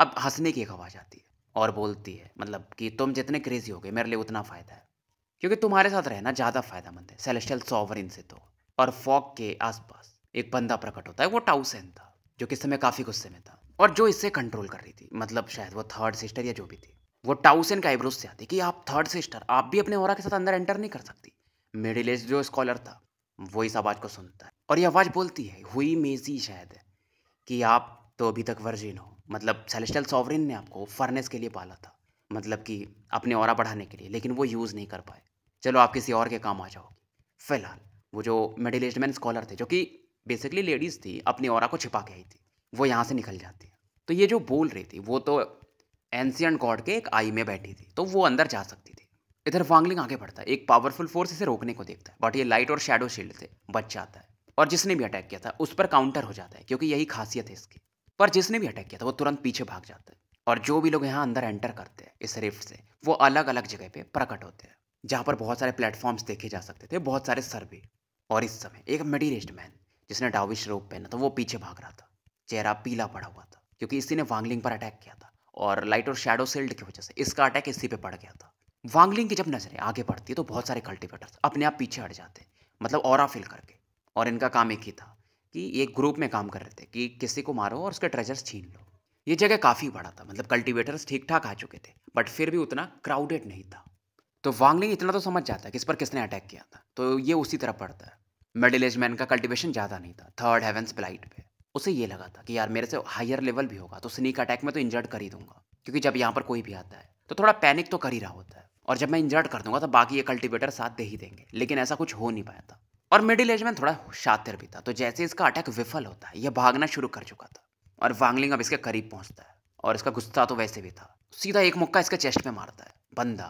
Speaker 1: अब हंसने की एक आवाज़ आती है और बोलती है मतलब कि तुम जितने क्रेजी हो गए मेरे लिए उतना फ़ायदा है क्योंकि तुम्हारे साथ रहना ज़्यादा फायदेमंद है सेलेस्टियल सॉवरिन से तो और फॉक के आसपास एक बंदा प्रकट होता है वो टाउसेन था जो किस समय काफ़ी गुस्से में था और जो इससे कंट्रोल कर रही थी मतलब शायद वो थर्ड सिस्टर या जो भी थी वो टाउसेन का आईब्रोज से आती कि आप थर्ड सिस्टर आप भी अपने और के साथ अंदर एंटर नहीं कर सकती मिडिल एज जो स्कॉलर था वो इस आवाज़ को सुनता है और ये आवाज़ बोलती है हुई मेजी शायद कि आप तो अभी तक वर्जिन हो मतलब सेलेस्टल सॉवरिन ने आपको फर्नेस के लिए पाला था मतलब कि अपने और बढ़ाने के लिए लेकिन वो यूज़ नहीं कर पाए चलो आप किसी और के काम आ जाओगे फिलहाल वो जो मिडिल एज मैन स्कॉलर थे जो कि बेसिकली लेडीज़ थी अपनी और को छिपा के आई थी वो यहाँ से निकल जाती है तो ये जो बोल रही थी वो तो एनशियन गॉड के एक आई में बैठी थी तो वो अंदर जा सकती थी इधर वांगलिंग आगे बढ़ता है एक पावरफुल फोर्स इसे रोकने को देखता है बट ये लाइट और शेडो शील्ड से बच जाता है और जिसने भी अटैक किया था उस पर काउंटर हो जाता है क्योंकि यही खासियत है इसकी पर जिसने भी अटैक किया था वो तुरंत पीछे भाग जाता है और जो भी लोग यहाँ अंदर एंटर करते हैं इस रिफ्ट से वो अलग अलग जगह पे प्रकट होते हैं जहाँ पर बहुत सारे प्लेटफॉर्म्स देखे जा सकते थे बहुत सारे सर्वे और इस समय एक मिडिल मैन जिसने डाविश रोप पहना था वो पीछे भाग रहा था चेहरा पीला पड़ा हुआ था क्योंकि इसी ने वांगलिंग पर अटैक किया था और लाइट और शेडो सेल्ड की वजह से इसका अटैक इसी पे पड़ गया था वांगलिंग की जब नजरें आगे बढ़ती है तो बहुत सारे कल्टिवेटर्स अपने आप पीछे हट जाते हैं मतलब और फिल करके और इनका काम एक ही था कि ये ग्रुप में काम कर रहे थे कि किसी को मारो और उसके ट्रेजर्स छीन लो ये जगह काफ़ी बड़ा था मतलब कल्टीवेटर्स ठीक ठाक आ चुके थे बट फिर भी उतना क्राउडेड नहीं था तो वांगलिंग इतना तो समझ जाता है कि इस पर किसने अटैक किया था तो ये उसी तरह पड़ता है मिडिल एज मैन का कल्टिवेशन ज़्यादा नहीं था थर्ड हेवंस ब्लाइट पे उसे ये लगा था कि यार मेरे से हायर लेवल भी होगा तो स्नीक अटैक में तो इंजर्ड कर ही दूंगा क्योंकि जब यहाँ पर कोई भी आता है तो थोड़ा पैनिक तो कर ही रहा होता है और जब मैं इंजर्ड कर दूंगा तो बाकी ये कल्टिवेटर साथ दे ही देंगे लेकिन ऐसा कुछ हो नहीं पाया था और मिडिल एज में थोड़ा शातिर भी था तो जैसे इसका अटैक विफल होता है यह भागना शुरू कर चुका था और वांगलिंग अब इसके करीब पहुंचता है और इसका गुस्सा तो वैसे भी था सीधा एक मुक्का इसके चेस्ट में मारता है बंदा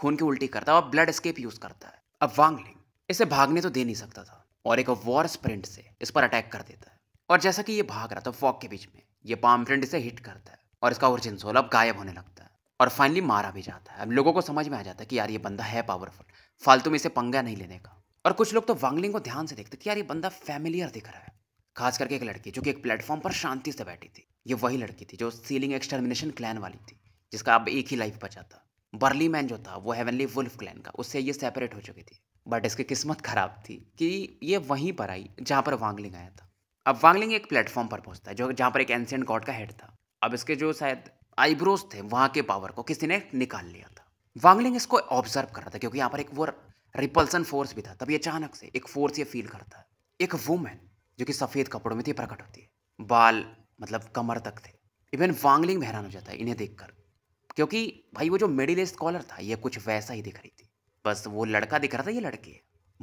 Speaker 1: खून की उल्टी करता है और ब्लड स्केप यूज करता है अब वांगलिंग इसे भागने तो दे नहीं सकता था और एक वॉर स्प्रिंट से इस पर अटैक कर देता है और जैसा कि ये भाग रहा था फॉक के बीच में ये पाम प्रिंट इसे हिट करता है और इसका ओरिजिन सोल अब गायब होने लगता है और फाइनली मारा भी जाता है अब लोगों को समझ में आ जाता है कि यार ये बंदा है पावरफुल फालतू में इसे पंगा नहीं लेने का और कुछ लोग तो वांगलिंग को ध्यान से देखते थे यार ये बंदा फैमिलियर दिख रहा है खास करके एक लड़की जो कि एक प्लेटफॉर्म पर शांति से बैठी थी ये वही लड़की थी जो सीलिंग एक्सटर्मिनेशन क्लैन वाली थी जिसका अब एक ही लाइफ बचा था बर्ली मैन जो था वो हेवनली वुल्फ क्लैन का उससे ये सेपरेट हो चुकी थी बट इसकी किस्मत खराब थी कि ये वहीं पर आई जहाँ पर वांगलिंग आया था अब वांगलिंग एक प्लेटफॉर्म पर पहुंचता है जो जहाँ पर एक एंसियंट गॉड का हेड था अब इसके जो शायद आईब्रोज थे वहाँ के पावर को किसी ने निकाल लिया था वांगलिंग इसको ऑब्जर्व कर रहा था क्योंकि यहाँ पर एक वो रिपल्सन फोर्स भी था तभी अचानक से एक फोर्स ये फील करता है एक वुमेन जो कि सफ़ेद कपड़ों में थी प्रकट होती है बाल मतलब कमर तक थे इवन वांगलिंग में हैरान हो जाता है इन्हें देखकर क्योंकि भाई वो जो मिडिल एज स्कॉलर था ये कुछ वैसा ही दिख रही थी बस वो लड़का दिख रहा था ये लड़के है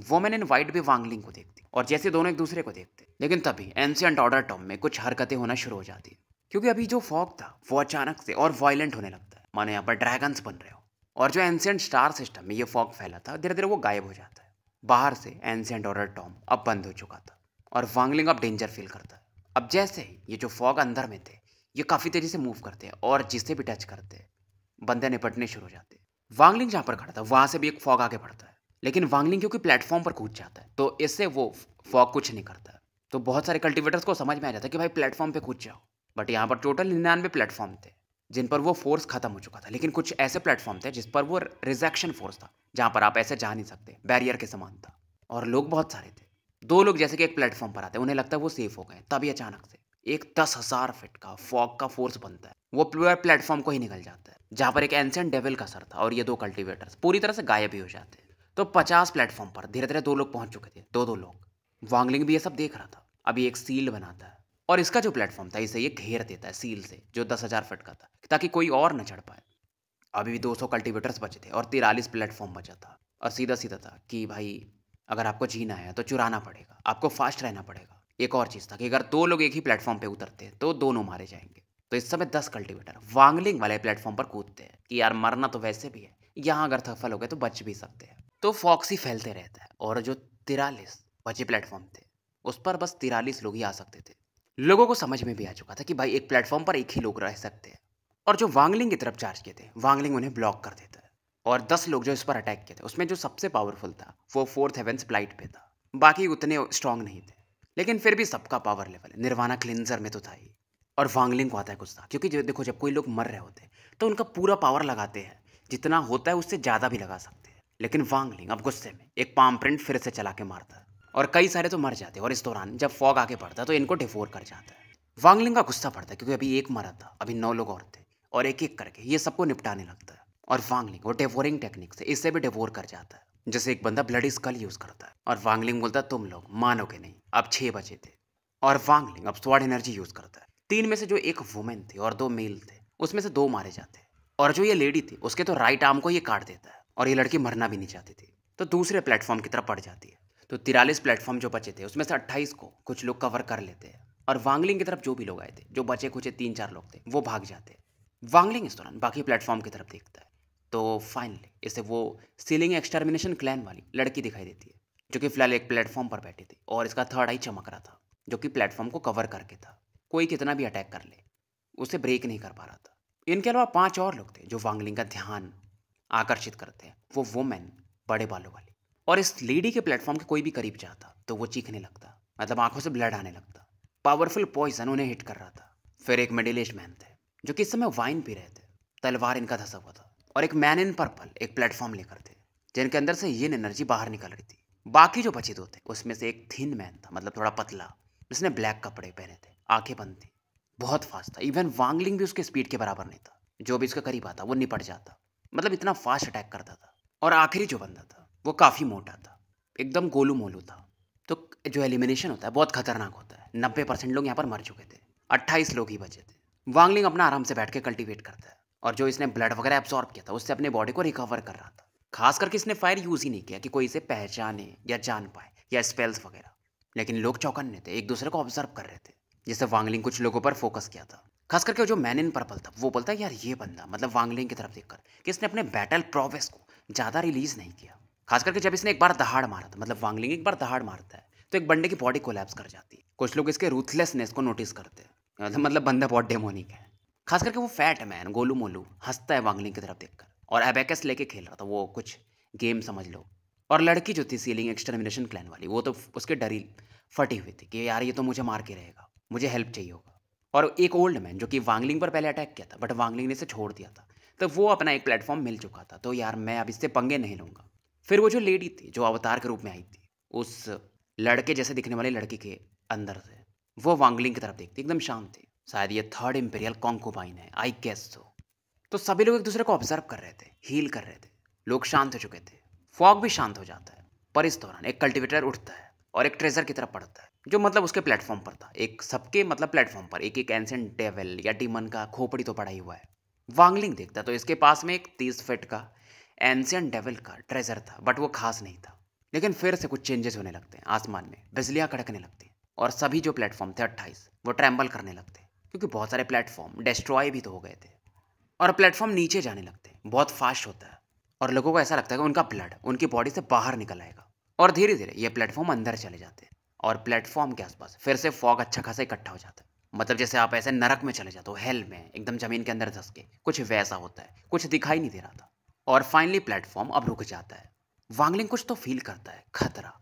Speaker 1: वोमेन इन वाइट भी वांगलिंग को देखती और जैसे दोनों एक दूसरे को देखते लेकिन तभी एंशियंट ऑर्डर टॉम में कुछ हरकतें होना शुरू हो जाती क्योंकि अभी जो फॉग था वो अचानक से और वायलेंट होने लगता है मानो यहाँ पर ड्रैगन्स बन रहे हो और जो एंशियंट स्टार सिस्टम में ये फॉग फैला था धीरे धीरे वो गायब हो जाता है बाहर से एंशियंट और टॉम अब बंद हो चुका था और वांगलिंग अब डेंजर फील करता है अब जैसे ही ये जो फॉग अंदर में थे ये काफ़ी तेज़ी से मूव करते हैं और जिसे भी टच करते हैं बंदे निपटने शुरू हो जाते हैं वांगलिंग जहाँ पर खड़ा था वहाँ से भी एक फॉग आगे बढ़ता है लेकिन वांगलिंग क्योंकि प्लेटफॉर्म पर कूद जाता है तो इससे वो फॉग कुछ नहीं करता तो बहुत सारे कल्टिवेटर्स को समझ में आ जाता है कि भाई प्लेटफॉर्म पर कूद जाओ बट यहाँ पर टोटल निन्यानवे प्लेटफॉर्म थे जिन पर वो फोर्स खत्म हो चुका था लेकिन कुछ ऐसे प्लेटफॉर्म थे जिस पर वो रिजेक्शन फोर्स था जहां पर आप ऐसे जा नहीं सकते बैरियर के समान था और लोग बहुत सारे थे दो लोग जैसे कि एक प्लेटफॉर्म पर आते हैं उन्हें लगता है वो सेफ हो गए तभी अचानक से एक दस हज़ार फिट का फॉग का फोर्स बनता है वो प्योर प्लेटफॉर्म को ही निकल जाता है जहां पर एक एंसेंट डेविल का सर था और ये दो कल्टिवेटर्स पूरी तरह से गायब ही हो जाते हैं तो पचास प्लेटफॉर्म पर धीरे धीरे दो लोग पहुंच चुके थे दो दो लोग वांगलिंग भी ये सब देख रहा था अभी एक सील बनाता है और इसका जो प्लेटफॉर्म था इसे ये घेर देता है सील से जो दस हज़ार फट का था ताकि कोई और न चढ़ पाए अभी भी सौ कल्टीवेटर्स बचे थे और तिरालीस प्लेटफॉर्म बचा था और सीधा सीधा था कि भाई अगर आपको जीना है तो चुराना पड़ेगा आपको फास्ट रहना पड़ेगा एक और चीज़ था कि अगर दो लोग एक ही प्लेटफॉर्म पर उतरते तो दोनों मारे जाएंगे तो इस समय दस कल्टीवेटर वांगलिंग वाले प्लेटफॉर्म पर कूदते हैं कि यार मरना तो वैसे भी है यहाँ अगर सफल हो गए तो बच भी सकते हैं तो फॉक्सी फैलते रहता है और जो तिरालीस बचे प्लेटफॉर्म थे उस पर बस तिरालीस लोग ही आ सकते थे लोगों को समझ में भी आ चुका था कि भाई एक प्लेटफॉर्म पर एक ही लोग रह सकते हैं और जो वांगलिंग की तरफ चार्ज किए थे वांगलिंग उन्हें ब्लॉक कर देता है और दस लोग जो इस पर अटैक किए थे उसमें जो सबसे पावरफुल था वो फोर्थ हेवन स्प्लाइट पे था बाकी उतने स्ट्रांग नहीं थे लेकिन फिर भी सबका पावर लेवल निर्वाणा क्लिनजर में तो था ही और वांगलिंग को आता है गुस्सा क्योंकि जो देखो जब कोई लोग मर रहे होते हैं तो उनका पूरा पावर लगाते हैं जितना होता है उससे ज़्यादा भी लगा सकते हैं लेकिन वांगलिंग अब गुस्से में एक पाम प्रिंट फिर से चला के मारता है और कई सारे तो मर जाते हैं और इस दौरान जब फॉग आगे बढ़ता तो इनको डिफोर कर जाता है वांगलिंग का गुस्सा पड़ता है क्योंकि अभी एक मरा था अभी नौ लोग और थे और एक एक करके ये सबको निपटाने लगता है और वांगलिंग वो डेवोरिंग टेक्निक से इससे भी डिवोर कर जाता है जैसे एक बंदा ब्लडी स्कल यूज करता है और वांगलिंग बोलता है तुम लोग मानोगे नहीं अब छह बजे थे और वांगलिंग अब स्वाड एनर्जी यूज करता है तीन में से जो एक वुमेन थी और दो मेल थे उसमें से दो मारे जाते और जो ये लेडी थी उसके तो राइट आर्म को ये काट देता है और ये लड़की मरना भी नहीं चाहती थी तो दूसरे प्लेटफॉर्म की तरफ पड़ जाती है तो तिरालीस प्लेटफॉर्म जो बचे थे उसमें से अट्ठाईस को कुछ लोग कवर कर लेते हैं और वांगलिंग की तरफ जो भी लोग आए थे जो बचे खुचे तीन चार लोग थे वो भाग जाते हैं वांगलिंग इस दौरान बाकी प्लेटफॉर्म की तरफ देखता है तो फाइनली इसे वो सीलिंग एक्सटर्मिनेशन क्लैन वाली लड़की दिखाई देती है जो कि फिलहाल एक प्लेटफॉर्म पर बैठी थी और इसका थर्ड आई चमक रहा था जो कि प्लेटफॉर्म को कवर करके था कोई कितना भी अटैक कर ले उसे ब्रेक नहीं कर पा रहा था इनके अलावा पांच और लोग थे जो वांगलिंग का ध्यान आकर्षित करते हैं वो वुमेन बड़े बालों वाली और इस लेडी के प्लेटफॉर्म के कोई भी करीब जाता तो वो चीखने लगता मतलब आंखों से ब्लड आने लगता पावरफुल पॉइजन उन्हें हिट कर रहा था फिर एक मिडिल एज मैन थे जो कि इस समय वाइन पी रहे थे तलवार इनका धसा हुआ था और एक मैन इन पर्पल एक प्लेटफॉर्म लेकर थे जिनके अंदर से ये एनर्जी बाहर निकल रही थी बाकी जो बचे दो थे उसमें से एक थिन मैन था मतलब थोड़ा पतला जिसने ब्लैक कपड़े पहने थे आंखें बंद थी बहुत फास्ट था इवन वांगलिंग भी उसके स्पीड के बराबर नहीं था जो भी उसके करीब आता वो निपट जाता मतलब इतना फास्ट अटैक करता था और आखिरी जो बंदा था वो काफ़ी मोटा था एकदम गोलू मोलू था तो जो एलिमिनेशन होता है बहुत खतरनाक होता है नब्बे परसेंट लोग यहाँ पर मर चुके थे अट्ठाईस लोग ही बचे थे वांगलिंग अपना आराम से बैठ के कल्टिवेट करता है और जो इसने ब्लड वगैरह एब्जॉर्ब किया था उससे अपने बॉडी को रिकवर कर रहा था खास करके इसने फायर यूज़ ही नहीं किया कि कोई इसे पहचाने या जान पाए या स्पेल्स वगैरह लेकिन लोग चौकन्ने थे एक दूसरे को ऑब्जर्व कर रहे थे जैसे वांगलिंग कुछ लोगों पर फोकस किया था खास करके जो मैन इन पर्पल था वो बोलता है यार ये बंदा मतलब वांगलिंग की तरफ देखकर कि इसने अपने बैटल प्रोवेस को ज़्यादा रिलीज नहीं किया खास करके जब इसने एक बार दहाड़ मारा था मतलब वांगलिंग एक बार दहाड़ मारता है तो एक बंदे की बॉडी कोलैप्स कर जाती है कुछ लोग इसके रूथलेसनेस को नोटिस करते हैं मतलब, मतलब बंदा बहुत डेमोनिक है खास करके वो फैट मैन गोलू मोलू हंसता है वांगलिंग की तरफ देखकर और एबेकस लेके खेल रहा था वो कुछ गेम समझ लो और लड़की जो थी सीलिंग एक्सटर्मिनेशन क्लैन वाली वो तो उसके डरी फटी हुई थी कि यार ये तो मुझे मार के रहेगा मुझे हेल्प चाहिए होगा और एक ओल्ड मैन जो कि वांगलिंग पर पहले अटैक किया था बट वांगलिंग ने इसे छोड़ दिया था तो वो अपना एक प्लेटफॉर्म मिल चुका था तो यार मैं अब इससे पंगे नहीं लूँगा फिर वो जो लेडी थी जो अवतार के रूप में आई थी उस लड़के जैसे दिखने वाले लड़के के अंदर से वो वांगलिंग की तरफ देखती एकदम शांत थी शायद ये थर्ड इम्पेरियल कॉन्कोबाइन है आई गेस सो तो सभी लोग एक दूसरे को ऑब्जर्व कर रहे थे हील कर रहे थे लोग शांत हो चुके थे फॉग भी शांत हो जाता है पर इस दौरान एक कल्टिवेटर उठता है और एक ट्रेजर की तरफ पड़ता है जो मतलब उसके प्लेटफॉर्म पर था एक सबके मतलब प्लेटफॉर्म पर एक एक एंसेंट डेवल या डीमन का खोपड़ी तो पड़ा ही हुआ है वांगलिंग देखता तो इसके पास में एक तीस फिट का एंशियन डेविल का ट्रेजर था बट वो खास नहीं था लेकिन फिर से कुछ चेंजेस होने लगते हैं आसमान में बिजलियाँ कड़कने लगती हैं और सभी जो प्लेटफॉर्म थे अट्ठाईस वो ट्रैम्बल करने लगते हैं क्योंकि बहुत सारे प्लेटफॉर्म डिस्ट्रॉय भी तो हो गए थे और प्लेटफॉर्म नीचे जाने लगते हैं बहुत फास्ट होता है और लोगों को ऐसा लगता है कि उनका ब्लड उनकी बॉडी से बाहर निकल आएगा और धीरे धीरे ये प्लेटफॉर्म अंदर चले जाते हैं और प्लेटफॉर्म के आसपास फिर से फॉग अच्छा खासा इकट्ठा हो जाता है मतलब जैसे आप ऐसे नरक में चले जाते हो हेल में एकदम जमीन के अंदर धस के कुछ वैसा होता है कुछ दिखाई नहीं दे रहा था और फाइनली प्लेटफॉर्म अब रुक जाता है वांगलिंग कुछ तो फील करता है खतरा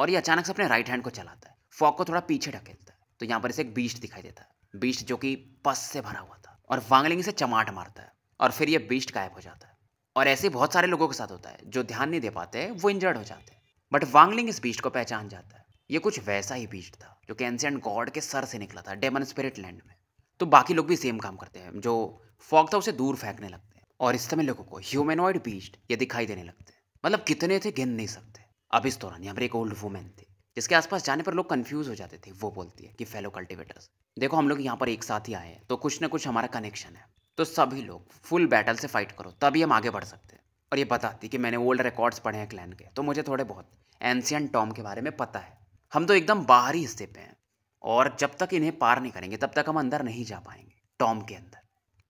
Speaker 1: और ये अचानक से अपने राइट हैंड को चलाता है फॉक को थोड़ा पीछे ढकेलता है तो यहाँ पर इसे एक बीस्ट दिखाई देता है बीस्ट जो कि पस से भरा हुआ था और वांगलिंग इसे चमाट मारता है और फिर ये बीस्ट गायब हो जाता है और ऐसे बहुत सारे लोगों के साथ होता है जो ध्यान नहीं दे पाते वो इंजर्ड हो जाते हैं बट वांगलिंग इस बीस्ट को पहचान जाता है ये कुछ वैसा ही बीस्ट था जो कि एंसियंट गॉड के सर से निकला था डेमन स्पिरिट लैंड में तो बाकी लोग भी सेम काम करते हैं जो फॉक था उसे दूर फेंकने लगते हैं और इस समय लोगों को ह्यूमेनॉइड बीस्ट ये दिखाई देने लगते हैं मतलब कितने थे गिन नहीं सकते अब इस दौरान यहाँ पर एक ओल्ड वुमेन थी जिसके आसपास जाने पर लोग कंफ्यूज हो जाते थे वो बोलती है कि फेलो कल्टिवेटर्स देखो हम लोग यहाँ पर एक साथ ही आए हैं तो कुछ ना कुछ हमारा कनेक्शन है तो सभी लोग फुल बैटल से फाइट करो तभी हम आगे बढ़ सकते हैं और ये बताती कि मैंने ओल्ड रिकॉर्ड्स पढ़े हैं क्लैन के तो मुझे थोड़े बहुत एंशियन टॉम के बारे में पता है हम तो एकदम बाहरी हिस्से पे हैं और जब तक इन्हें पार नहीं करेंगे तब तक हम अंदर नहीं जा पाएंगे टॉम के अंदर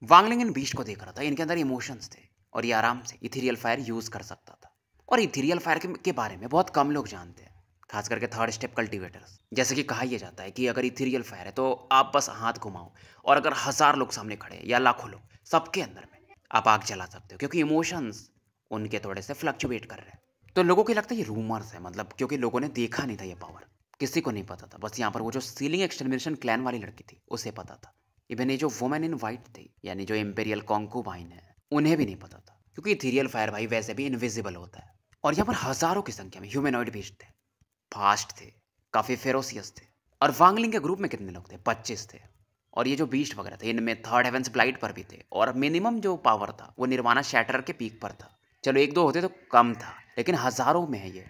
Speaker 1: वांगलिंग इन बीस्ट को देख रहा था इनके अंदर इमोशंस थे और ये आराम से इथीरियल फायर यूज़ कर सकता था और इथीरियल फायर के, के बारे में बहुत कम लोग जानते हैं खास करके थर्ड स्टेप कल्टिवेटर्स जैसे कि कहा यह जाता है कि अगर इथीरियल फायर है तो आप बस हाथ घुमाओ और अगर हज़ार लोग सामने खड़े या लाखों लोग सबके अंदर में आप आग जला सकते हो क्योंकि इमोशंस उनके थोड़े से फ्लक्चुएट कर रहे हैं तो लोगों को लगता है ये रूमर्स है मतलब क्योंकि लोगों ने देखा नहीं था ये पावर किसी को नहीं पता था बस यहाँ पर वो जो सीलिंग एक्सटर्मिनेशन क्लैन वाली लड़की थी उसे पता था इवन ये जो वुमेन इन वाइट थी यानी जो इम्पेरियल कॉन्कोबाइन है उन्हें भी नहीं पता था क्योंकि थीरियल फायर भाई वैसे भी इनविजिबल होता है और यहाँ पर हजारों की संख्या में ह्यूमेनॉइड बीज थे फास्ट थे काफ़ी फेरोसियस थे और वांगलिंग के ग्रुप में कितने लोग थे पच्चीस थे और ये जो बीस्ट वगैरह थे इनमें थर्ड हेवंस ब्लाइट पर भी थे और मिनिमम जो पावर था वो निर्वाणा शैटर के पीक पर था चलो एक दो होते तो कम था लेकिन हजारों में है ये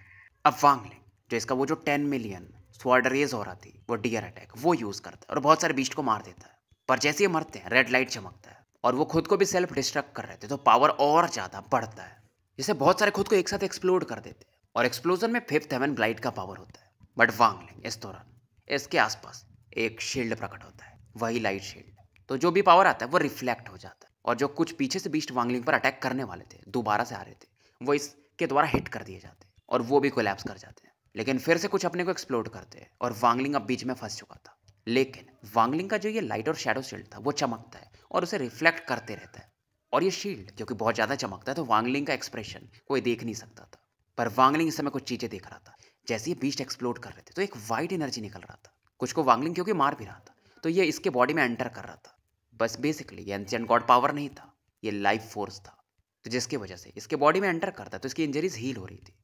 Speaker 1: अब वांगलिंग जो इसका वो जो टेन मिलियन स्वर्ड रेज हो रहा थी वो डियर अटैक वो यूज़ करता है और बहुत सारे बीस्ट को मार देता है पर जैसे ही मरते हैं रेड लाइट चमकता है और वो खुद को भी सेल्फ डिस्ट्रक्ट कर रहे थे तो पावर और ज़्यादा बढ़ता है जिससे बहुत सारे खुद को एक साथ एक्सप्लोड कर देते हैं और एक्सप्लोजन में फिफ्थ हेवन ब्लाइट का पावर होता है बट वांगलिंग इस दौरान इसके आसपास एक शील्ड प्रकट होता है वही लाइट शील्ड तो जो भी पावर आता है वो रिफ्लेक्ट हो जाता है और जो कुछ पीछे से बीस्ट वांगलिंग पर अटैक करने वाले थे दोबारा से आ रहे थे वो इसके द्वारा हिट कर दिए जाते हैं और वो भी कोलैप्स कर जाते हैं लेकिन फिर से कुछ अपने को एक्सप्लोड करते हैं और वांगलिंग अब बीच में फंस चुका था लेकिन वांगलिंग का जो ये लाइट और शेडो शील्ड था वो चमकता है और उसे रिफ्लेक्ट करते रहता है और ये शील्ड क्योंकि बहुत ज़्यादा चमकता है तो वांगलिंग का एक्सप्रेशन कोई देख नहीं सकता था पर वांगलिंग इस समय कुछ चीज़ें देख रहा था जैसे ये बीस्ट एक्सप्लोर कर रहे थे तो एक वाइट एनर्जी निकल रहा था कुछ को वांगलिंग क्योंकि मार भी रहा था तो ये इसके बॉडी में एंटर कर रहा था बस बेसिकली ये एंशियंट गॉड पावर नहीं था ये लाइफ फोर्स था तो जिसकी वजह से इसके बॉडी में एंटर करता तो इसकी इंजरीज हील हो रही थी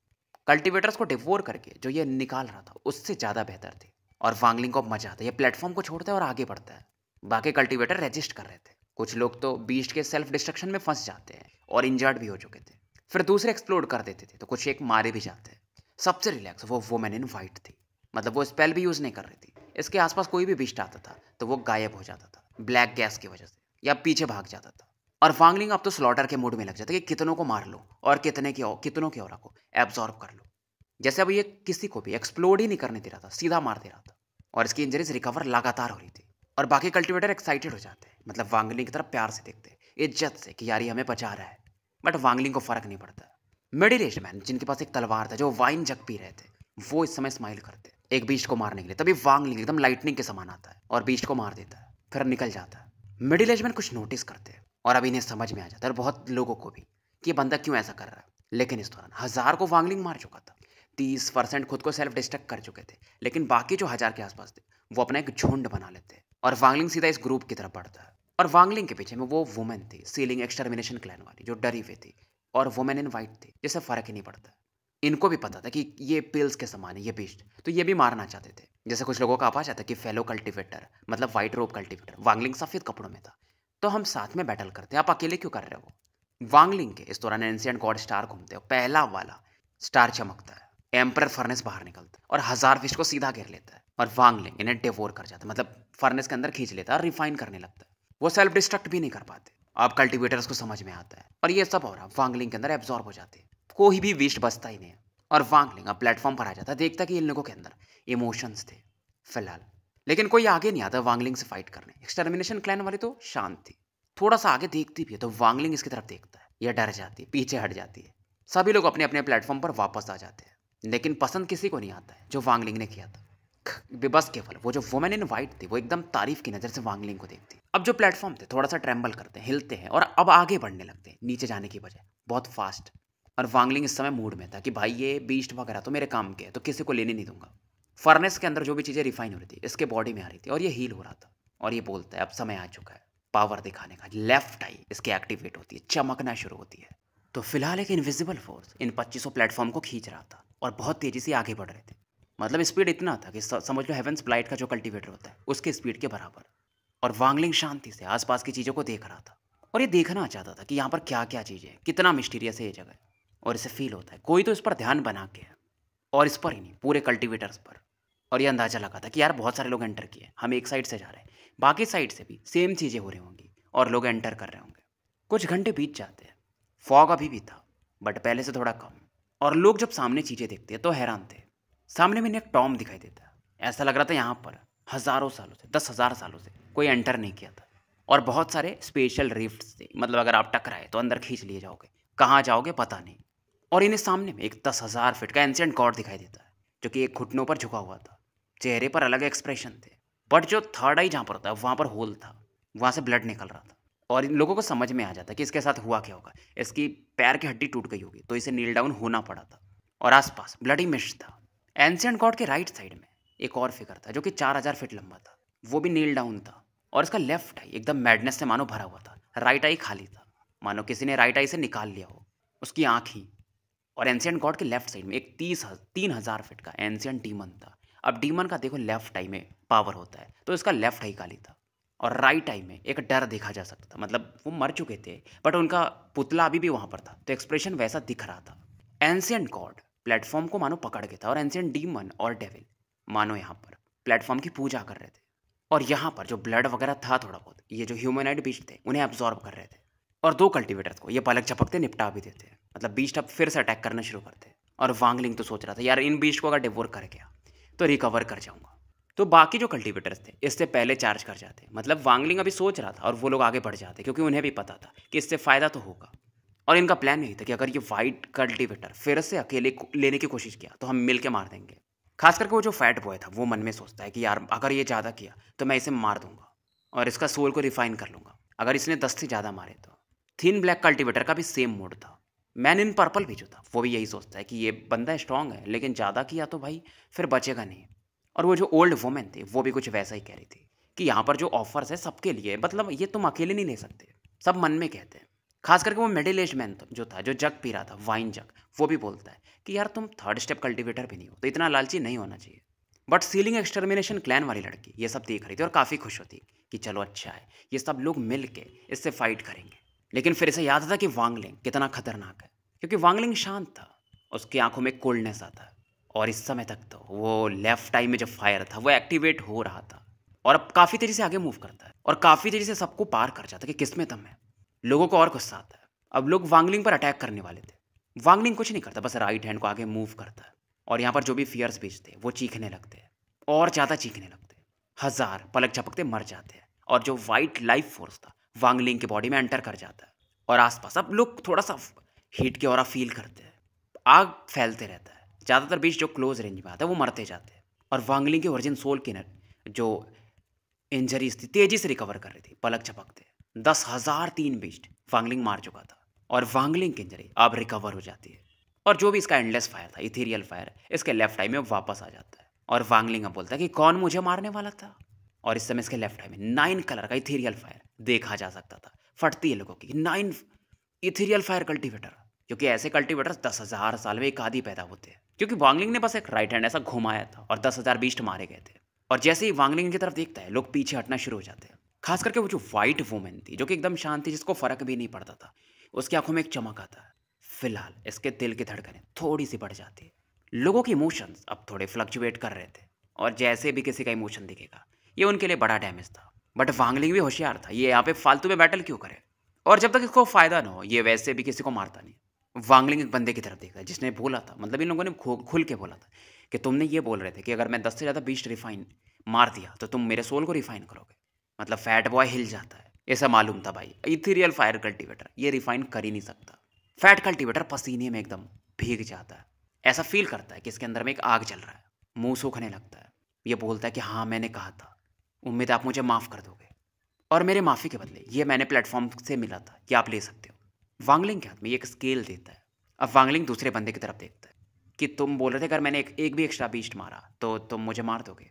Speaker 1: कल्टिवेटर्स को डिवोर करके जो ये निकाल रहा था उससे ज़्यादा बेहतर थी और वांगलिंग को मजा आता है ये प्लेटफॉर्म को छोड़ता है और आगे बढ़ता है बाकी कल्टीवेटर रजिस्ट कर रहे थे कुछ लोग तो बीस्ट के सेल्फ डिस्ट्रक्शन में फंस जाते हैं और इंजर्ड भी हो चुके थे फिर दूसरे एक्सप्लोर कर देते थे तो कुछ एक मारे भी जाते हैं सबसे रिलैक्स वो मैन इन वाइट थी मतलब वो स्पेल भी यूज़ नहीं कर रही थी इसके आसपास कोई भी बिस्ट आता था तो वो गायब हो जाता था ब्लैक गैस की वजह से या पीछे भाग जाता था और फांगलिंग अब तो स्लॉटर के मूड में लग जाता है कि कितनों को मार लो और कितने की कितनों की और को एब्जॉर्ब कर लो जैसे अब ये किसी को भी एक्सप्लोड ही नहीं करने दे रहा था सीधा मार दे रहा था और इसकी इंजरीज रिकवर लगातार हो रही थी और बाकी कल्टिवेटर एक्साइटेड हो जाते हैं मतलब वांगलिंग की तरफ प्यार से देखते हैं इज्जत से कि यार ये हमें बचा रहा है बट वांगलिंग को फर्क नहीं पड़ता मिडिल एज मैन जिनके पास एक तलवार था जो वाइन जग पी रहे थे वो इस समय स्माइल करते एक बीस्ट को मारने के लिए तभी वांगलिंग एकदम लाइटनिंग के समान आता है और बीस्ट को मार देता है फिर निकल जाता है मिडिल एज मैन कुछ नोटिस करते हैं और अब इन्हें समझ में आ जाता है और बहुत लोगों को भी कि ये बंदा क्यों ऐसा कर रहा है लेकिन इस दौरान हजार को वांगलिंग मार चुका था तीस परसेंट खुद को सेल्फ डिस्ट्रक्ट कर चुके थे लेकिन बाकी जो हज़ार के आसपास थे वो अपना एक झुंड बना लेते हैं और वांगलिंग सीधा इस ग्रुप की तरफ बढ़ता है और वांगलिंग के पीछे में वो वुमेन थी सीलिंग एक्सटर्मिनेशन क्लैन वाली जो डरी हुई थी और वुमेन इन वाइट थी जिससे फ़र्क ही नहीं पड़ता इनको भी पता था कि ये पिल्स के समान है ये बीस्ट तो ये भी मारना चाहते थे जैसे कुछ लोगों का आप आ जाता कि फेलो कल्टिवेटर मतलब वाइट रोप कल्टिवेटर वांगलिंग सफ़ेद कपड़ों में था तो हम साथ में बैटल करते हैं आप अकेले क्यों कर रहे हो वांगलिंग के इस दौरान एंशियंट गॉड स्टार घूमते हो पहला वाला स्टार चमकता है एम्पर फर्नेस बाहर निकलता है और हजार फिश को सीधा घेर लेता है और वांग इन्हें डेवोर कर जाता है मतलब फर्नेस के अंदर खींच लेता है और रिफाइन करने लगता है वो सेल्फ डिस्ट्रक्ट भी नहीं कर पाते आप कल्टिवेटर्स को समझ में आता है और ये सब हो रहा है वांगलिंग के अंदर एब्जॉर्ब हो जाते हैं कोई भी वेस्ट बचता ही नहीं और वांगलिंग अब प्लेटफॉर्म पर आ जाता है देखता कि इन लोगों के अंदर इमोशंस थे फिलहाल लेकिन कोई आगे नहीं आता वांगलिंग से फाइट करने एक्सटर्मिनेशन क्लैन वाले तो शांत थी थोड़ा सा आगे देखती भी है तो वांगलिंग इसकी तरफ देखता है यह डर जाती है पीछे हट जाती है सभी लोग अपने अपने प्लेटफॉर्म पर वापस आ जाते हैं लेकिन पसंद किसी को नहीं आता है जो वांगलिंग ने किया था बस केवल वो जो वुमेन इन वाइट थी वो एकदम तारीफ की नज़र से वांगलिंग को देखती अब जो प्लेटफॉर्म थे थोड़ा सा ट्रैम्बल करते हैं हिलते हैं और अब आगे बढ़ने लगते हैं नीचे जाने की बजाय बहुत फास्ट और वांगलिंग इस समय मूड में था कि भाई ये बीस्ट वगैरह तो मेरे काम के है तो किसी को लेने नहीं दूंगा फर्नेस के अंदर जो भी चीज़ें रिफाइन हो रही थी इसके बॉडी में आ रही थी और ये हील हो रहा था और ये बोलता है अब समय आ चुका है पावर दिखाने का लेफ्ट आई इसकी एक्टिवेट होती है चमकना शुरू होती है तो फिलहाल एक इनविजिबल फोर्स इन पच्चीसों प्लेटफॉर्म को खींच रहा था और बहुत तेज़ी से आगे बढ़ रहे थे मतलब स्पीड इतना था कि समझ लो हेवंस ब्लाइट का जो कल्टिवेटर होता है उसके स्पीड के बराबर और वांगलिंग शांति से आसपास की चीज़ों को देख रहा था और ये देखना चाहता था कि यहाँ पर क्या क्या चीज़ है कितना मिस्टीरियस है ये जगह और इसे फील होता है कोई तो इस पर ध्यान बना के है और इस पर ही नहीं पूरे कल्टिवेटर्स पर और ये अंदाज़ा लगा था कि यार बहुत सारे लोग एंटर किए हम एक साइड से जा रहे हैं बाकी साइड से भी सेम चीज़ें हो रही होंगी और लोग एंटर कर रहे होंगे कुछ घंटे बीत जाते हैं फॉग अभी भी था बट पहले से थोड़ा कम और लोग जब सामने चीज़ें देखते तो हैरान थे सामने में एक टॉम दिखाई देता ऐसा लग रहा था यहाँ पर हज़ारों सालों से दस हज़ार सालों से कोई एंटर नहीं किया था और बहुत सारे स्पेशल रिफ्ट थे मतलब अगर आप टकराए तो अंदर खींच लिए जाओगे कहाँ जाओगे पता नहीं और इन्हें सामने में एक दस हज़ार फिट का एंशियंट गॉड दिखाई देता है जो कि एक घुटनों पर झुका हुआ था चेहरे पर अलग एक्सप्रेशन थे बट जो थर्ड आई जहाँ पर होता है वहाँ पर होल था वहाँ से ब्लड निकल रहा था और इन लोगों को समझ में आ जाता कि इसके साथ हुआ क्या होगा इसकी पैर की हड्डी टूट गई होगी तो इसे नील डाउन होना पड़ा था और आसपास ब्लडी मिश था एंशियंट गॉड के राइट साइड में एक और फिगर था जो कि चार हज़ार फीट लंबा था वो भी नील डाउन था और इसका लेफ्ट आई एकदम मैडनेस से मानो भरा हुआ था राइट आई खाली था मानो किसी ने राइट आई से निकाल लिया हो उसकी आँख ही और एंशियंट गॉड के लेफ्ट साइड में एक तीस तीन हज़ार फीट का एंशियंट डीमन था अब डीमन का देखो लेफ्ट आई में पावर होता है तो इसका लेफ्ट आई खाली था और राइट आई में एक डर देखा जा सकता था मतलब वो मर चुके थे बट उनका पुतला अभी भी वहां पर था तो एक्सप्रेशन वैसा दिख रहा था एंशियंट गॉड प्लेटफॉर्म को मानो पकड़ के था और एंशियंट डीमन और डेविल मानो यहाँ पर प्लेटफॉर्म की पूजा कर रहे थे और यहाँ पर जो ब्लड वगैरह था थोड़ा बहुत ये जो ह्यूमनाइड बीच थे उन्हें एब्जॉर्ब कर रहे थे और दो कल्टिवेटर को ये पलक चपकते निपटा भी देते मतलब बीस्ट अब फिर से अटैक करना शुरू करते और वांगलिंग तो सोच रहा था यार इन बीच को अगर डिवोर कर गया तो रिकवर कर जाऊंगा तो बाकी जो कल्टीवेटर्स थे इससे पहले चार्ज कर जाते मतलब वांगलिंग अभी सोच रहा था और वो लोग आगे बढ़ जाते क्योंकि उन्हें भी पता था कि इससे फ़ायदा तो होगा और इनका प्लान नहीं था कि अगर ये वाइट कल्टीवेटर फिर से अकेले लेने की कोशिश किया तो हम मिल के मार देंगे खास करके वो जो फैट बॉय था वो मन में सोचता है कि यार अगर ये ज़्यादा किया तो मैं इसे मार दूंगा और इसका सोल को रिफाइन कर लूँगा अगर इसने दस से ज़्यादा मारे तो थिन ब्लैक कल्टीवेटर का भी सेम मोड था मैन इन पर्पल भी जो था वो भी यही सोचता है कि ये बंदा स्ट्रांग है लेकिन ज़्यादा किया तो भाई फिर बचेगा नहीं और वो जो ओल्ड वुमेन थी वो भी कुछ वैसा ही कह रही थी कि यहाँ पर जो ऑफर्स है सबके लिए मतलब ये तुम अकेले नहीं ले सकते सब मन में कहते हैं खास करके वो मिडिल एज मैन जो था जो जग पी रहा था वाइन जग वो भी बोलता है कि यार तुम थर्ड स्टेप कल्टिवेटर भी नहीं हो तो इतना लालची नहीं होना चाहिए बट सीलिंग एक्सटर्मिनेशन क्लैन वाली लड़की ये सब देख रही थी और काफ़ी खुश होती कि चलो अच्छा है ये सब लोग मिल के इससे फाइट करेंगे लेकिन फिर इसे याद आता कि वांगलिंग कितना खतरनाक है क्योंकि वांगलिंग शांत था उसकी आंखों में कोल्डनेस आता है और इस समय तक तो वो लेफ्ट आई में जो फायर था वो एक्टिवेट हो रहा था और अब काफ़ी तेज़ी से आगे मूव करता है और काफ़ी तेज़ी से सबको पार कर जाता है कि किस में है लोगों को और गुस्सा आता है अब लोग वांगलिंग पर अटैक करने वाले थे वांगलिंग कुछ नहीं करता बस राइट हैंड को आगे मूव करता है और यहाँ पर जो भी फियर्स बेचते वो चीखने लगते हैं और ज़्यादा चीखने लगते हैं हज़ार पलक झपकते मर जाते हैं और जो वाइट लाइफ फोर्स था वांगलिंग के बॉडी में एंटर कर जाता है और आसपास अब लोग थोड़ा सा हीट की और फील करते हैं आग फैलते रहता है ज़्यादातर बीच जो क्लोज रेंज में आता है वो मरते जाते हैं और वांगलिंग के ओरिजिन सोल किनर जो इंजरीज थी तेज़ी से रिकवर कर रही थी पलक झपकते दस हज़ार तीन बीस्ट वांगलिंग मार चुका था और वांगलिंग की इंजरी अब रिकवर हो जाती है और जो भी इसका एंडलेस फायर था इथेरियल फायर इसके लेफ्ट आई में वापस आ जाता है और वांगलिंग अब बोलता है कि कौन मुझे मारने वाला था और इस समय इसके लेफ्ट आई में नाइन कलर का इथेरियल फायर देखा जा सकता था फटती है लोगों की नाइन इथेरियल फायर कल्टीवेटर क्योंकि ऐसे कल्टीवेटर दस हज़ार साल में एक आदि पैदा होते हैं क्योंकि वांगलिंग ने बस एक राइट हैंड ऐसा घुमाया था और दस हज़ार बीस्ट मारे गए थे और जैसे ही वांगलिंग की तरफ देखता है लोग पीछे हटना शुरू हो जाते हैं खास करके वो जो वाइट वूमेन थी जो कि एकदम शांत थी जिसको फर्क भी नहीं पड़ता था उसकी आंखों में एक चमक आता है फिलहाल इसके दिल की धड़कनें थोड़ी सी बढ़ जाती है लोगों के इमोशंस अब थोड़े फ्लक्चुएट कर रहे थे और जैसे भी किसी का इमोशन दिखेगा ये उनके लिए बड़ा डैमेज था बट वांगलिंग भी होशियार था ये यहाँ पे फालतू में बैटल क्यों करे और जब तक इसको फायदा ना हो ये वैसे भी किसी को मारता नहीं वांगलिंग एक बंदे की तरफ देख रहा है जिसने बोला था मतलब इन लोगों ने खुल के बोला था कि तुमने ये बोल रहे थे कि अगर मैं दस से ज़्यादा बीस रिफाइन मार दिया तो तुम मेरे सोल को रिफाइन करोगे मतलब फैट बॉय हिल जाता है ऐसा मालूम था भाई इथीरियल फायर कल्टिवेटर ये रिफाइन कर ही नहीं सकता फैट कल्टिवेटर पसीने में एकदम भीग जाता है ऐसा फील करता है कि इसके अंदर में एक आग चल रहा है मुंह सूखने लगता है ये बोलता है कि हाँ मैंने कहा था उम्मीद आप मुझे माफ़ कर दोगे और मेरे माफ़ी के बदले ये मैंने प्लेटफॉर्म से मिला था कि आप ले सकते हो वांगलिंग के हाथ में ये एक स्केल देता है अब वांगलिंग दूसरे बंदे की तरफ देखता है कि तुम बोल रहे थे अगर मैंने एक, एक भी एक्स्ट्रा बीस्ट मारा तो तुम मुझे मार दोगे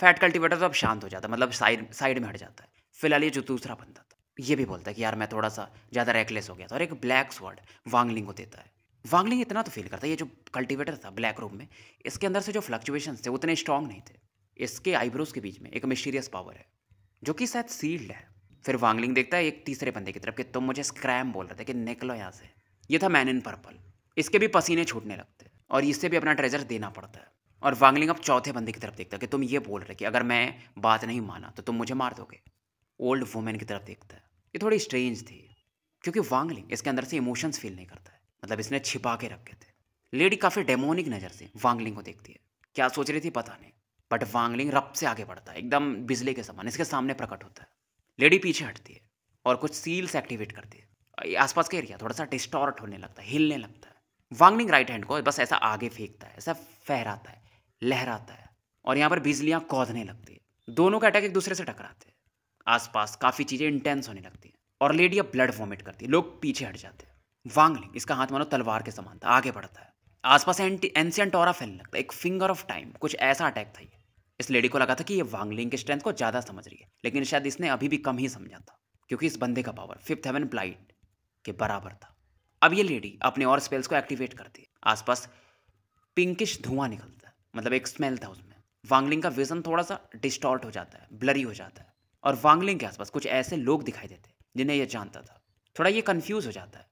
Speaker 1: फैट कल्टिवेटर तो अब शांत हो जाता है मतलब साइड साइड में हट जाता है फिलहाल ये जो दूसरा बंदा था ये भी बोलता है कि यार मैं थोड़ा सा ज़्यादा रेकलेस हो गया था और एक ब्लैक स्वर्ड वांगलिंग को देता है वांगलिंग इतना तो फील करता है ये जो कल्टिवेटर था ब्लैक रूम में इसके अंदर से जो फ्लक्चुएशन थे उतने स्ट्रांग नहीं थे इसके आईब्रोज के बीच में एक मिस्टीरियस पावर है जो कि शायद सील्ड है फिर वांगलिंग देखता है एक तीसरे बंदे की तरफ कि तुम मुझे स्क्रैम बोल रहे थे कि निकलो यहाँ से ये था मैन इन पर्पल इसके भी पसीने छूटने लगते हैं और इससे भी अपना ट्रेजर देना पड़ता है और वांगलिंग अब चौथे बंदे की तरफ देखता है कि तुम ये बोल रहे कि अगर मैं बात नहीं माना तो तुम मुझे मार दोगे ओल्ड वुमेन की तरफ देखता है ये थोड़ी स्ट्रेंज थी क्योंकि वांगलिंग इसके अंदर से इमोशंस फील नहीं करता है मतलब इसने छिपा के रखे थे लेडी काफ़ी डेमोनिक नज़र से वांगलिंग को देखती है क्या सोच रही थी पता नहीं बट वांगलिंग रब से आगे बढ़ता है एकदम बिजली के समान इसके सामने प्रकट होता है लेडी पीछे हटती है और कुछ सील्स एक्टिवेट करती है आसपास के एरिया थोड़ा सा डिस्टॉर्ट होने लगता है हिलने लगता है वांगनिंग राइट हैंड को बस ऐसा आगे फेंकता है ऐसा फहराता है लहराता है और यहाँ पर बिजलियाँ कौधने लगती है दोनों का अटैक एक दूसरे से टकराते हैं आसपास काफ़ी चीज़ें इंटेंस होने लगती हैं और लेडी अब ब्लड वॉमिट करती है लोग पीछे हट जाते हैं वांगलिंग इसका हाथ मानो तलवार के समान था आगे बढ़ता है आसपास एंटी एंशियंट टोरा फैलने लगता है एक फिंगर ऑफ टाइम कुछ ऐसा अटैक था ये इस लेडी को लगा था कि ये वांगलिंग के स्ट्रेंथ को ज़्यादा समझ रही है लेकिन शायद इसने अभी भी कम ही समझा था क्योंकि इस बंदे का पावर फिफ्थ हेवन ब्लाइट के बराबर था अब ये लेडी अपने और स्पेल्स को एक्टिवेट करती है आसपास पिंकिश धुआं निकलता है मतलब एक स्मेल था उसमें वांगलिंग का विजन थोड़ा सा डिस्टॉल्ट हो जाता है ब्लरी हो जाता है और वांगलिंग के आसपास कुछ ऐसे लोग दिखाई देते हैं जिन्हें यह जानता था थोड़ा ये कन्फ्यूज हो जाता है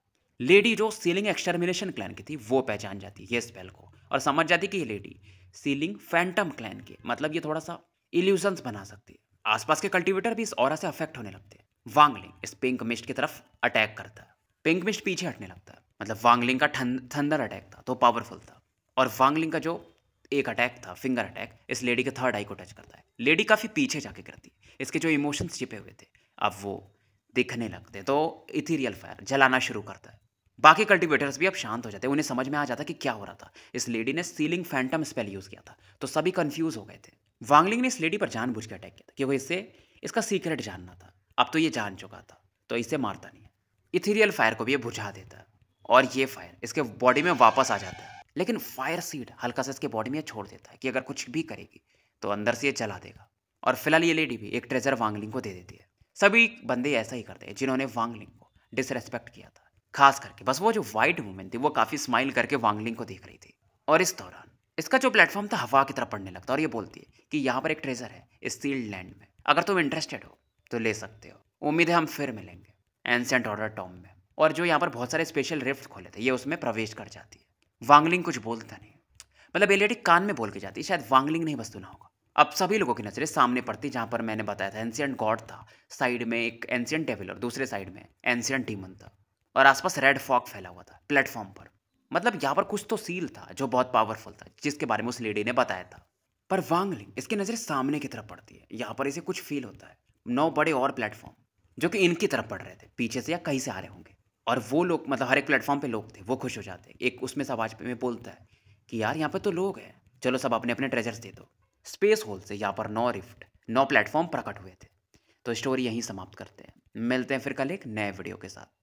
Speaker 1: लेडी जो सीलिंग एक्सटर्मिनेशन क्लैन की थी वो पहचान जाती है ये स्पेल को और समझ जाती कि ये लेडी सीलिंग फैंटम क्लैन के मतलब ये थोड़ा सा इल्यूजन्स बना सकती है आसपास के कल्टीवेटर भी इस और से अफेक्ट होने लगते हैं वांगलिंग इस पिंक मिस्ट की तरफ अटैक करता है पिंक मिस्ट पीछे हटने लगता है मतलब वांगलिंग का थंडर अटैक था तो पावरफुल था और वांगलिंग का जो एक अटैक था फिंगर अटैक इस लेडी के थर्ड आई को टच करता है लेडी काफ़ी पीछे जाके करती है इसके जो इमोशंस छिपे हुए थे अब वो दिखने लगते तो इथीरियल फायर जलाना शुरू करता है बाकी कल्टीवेटर्स भी अब शांत हो जाते उन्हें समझ में आ जाता कि क्या हो रहा था इस लेडी ने सीलिंग फैंटम स्पेल यूज़ किया था तो सभी कन्फ्यूज हो गए थे वांगलिंग ने इस लेडी पर जानबूझ के अटैक किया था क्योंकि इससे इसका सीक्रेट जानना था अब तो ये जान चुका था तो इसे मारता नहीं इथीरियल फायर को भी ये बुझा देता है और ये फायर इसके बॉडी में वापस आ जाता है लेकिन फायर सीड हल्का सा इसके बॉडी में छोड़ देता है कि अगर कुछ भी करेगी तो अंदर से ये चला देगा और फिलहाल ये लेडी भी एक ट्रेजर वांगलिंग को दे देती है सभी बंदे ऐसा ही करते हैं जिन्होंने वांगलिंग को डिसरेस्पेक्ट किया था खास करके बस वो जो वाइट वूमेन थी वो काफ़ी स्माइल करके वांगलिंग को देख रही थी और इस दौरान इसका जो प्लेटफॉर्म था हवा की तरफ पड़ने लगता और ये बोलती है कि यहाँ पर एक ट्रेजर है स्टील लैंड में अगर तुम इंटरेस्टेड हो तो ले सकते हो उम्मीद है हम फिर मिलेंगे एंसेंट ऑर्डर टॉम में और जो यहाँ पर बहुत सारे स्पेशल रिफ्ट खोले थे ये उसमें प्रवेश कर जाती है वांगलिंग कुछ बोलता नहीं मतलब ये लेडी कान में बोल के जाती है शायद वांगलिंग नहीं बस ना होगा अब सभी लोगों की नज़रें सामने पड़ती जहाँ पर मैंने बताया था एनशियंट गॉड था साइड में एक एंशियंट टेविल और दूसरे साइड में एंसियंट डीमन था और आसपास रेड फॉग फैला हुआ था प्लेटफॉर्म पर मतलब यहाँ पर कुछ तो सील था जो बहुत पावरफुल था जिसके बारे में उस लेडी ने बताया था पर वांगलिंग इसकी नज़र सामने की तरफ पड़ती है यहाँ पर इसे कुछ फील होता है नौ बड़े और प्लेटफॉर्म जो कि इनकी तरफ पड़ रहे थे पीछे से या कहीं से आ रहे होंगे और वो लोग मतलब हर एक प्लेटफॉर्म पे लोग थे वो खुश हो जाते एक उसमें से आवाज में बोलता है कि यार यहाँ पर तो लोग हैं चलो सब अपने अपने ट्रेजर्स दे दो स्पेस होल से यहाँ पर नौ रिफ्ट नौ प्लेटफॉर्म प्रकट हुए थे तो स्टोरी यहीं समाप्त करते हैं मिलते हैं फिर कल एक नए वीडियो के साथ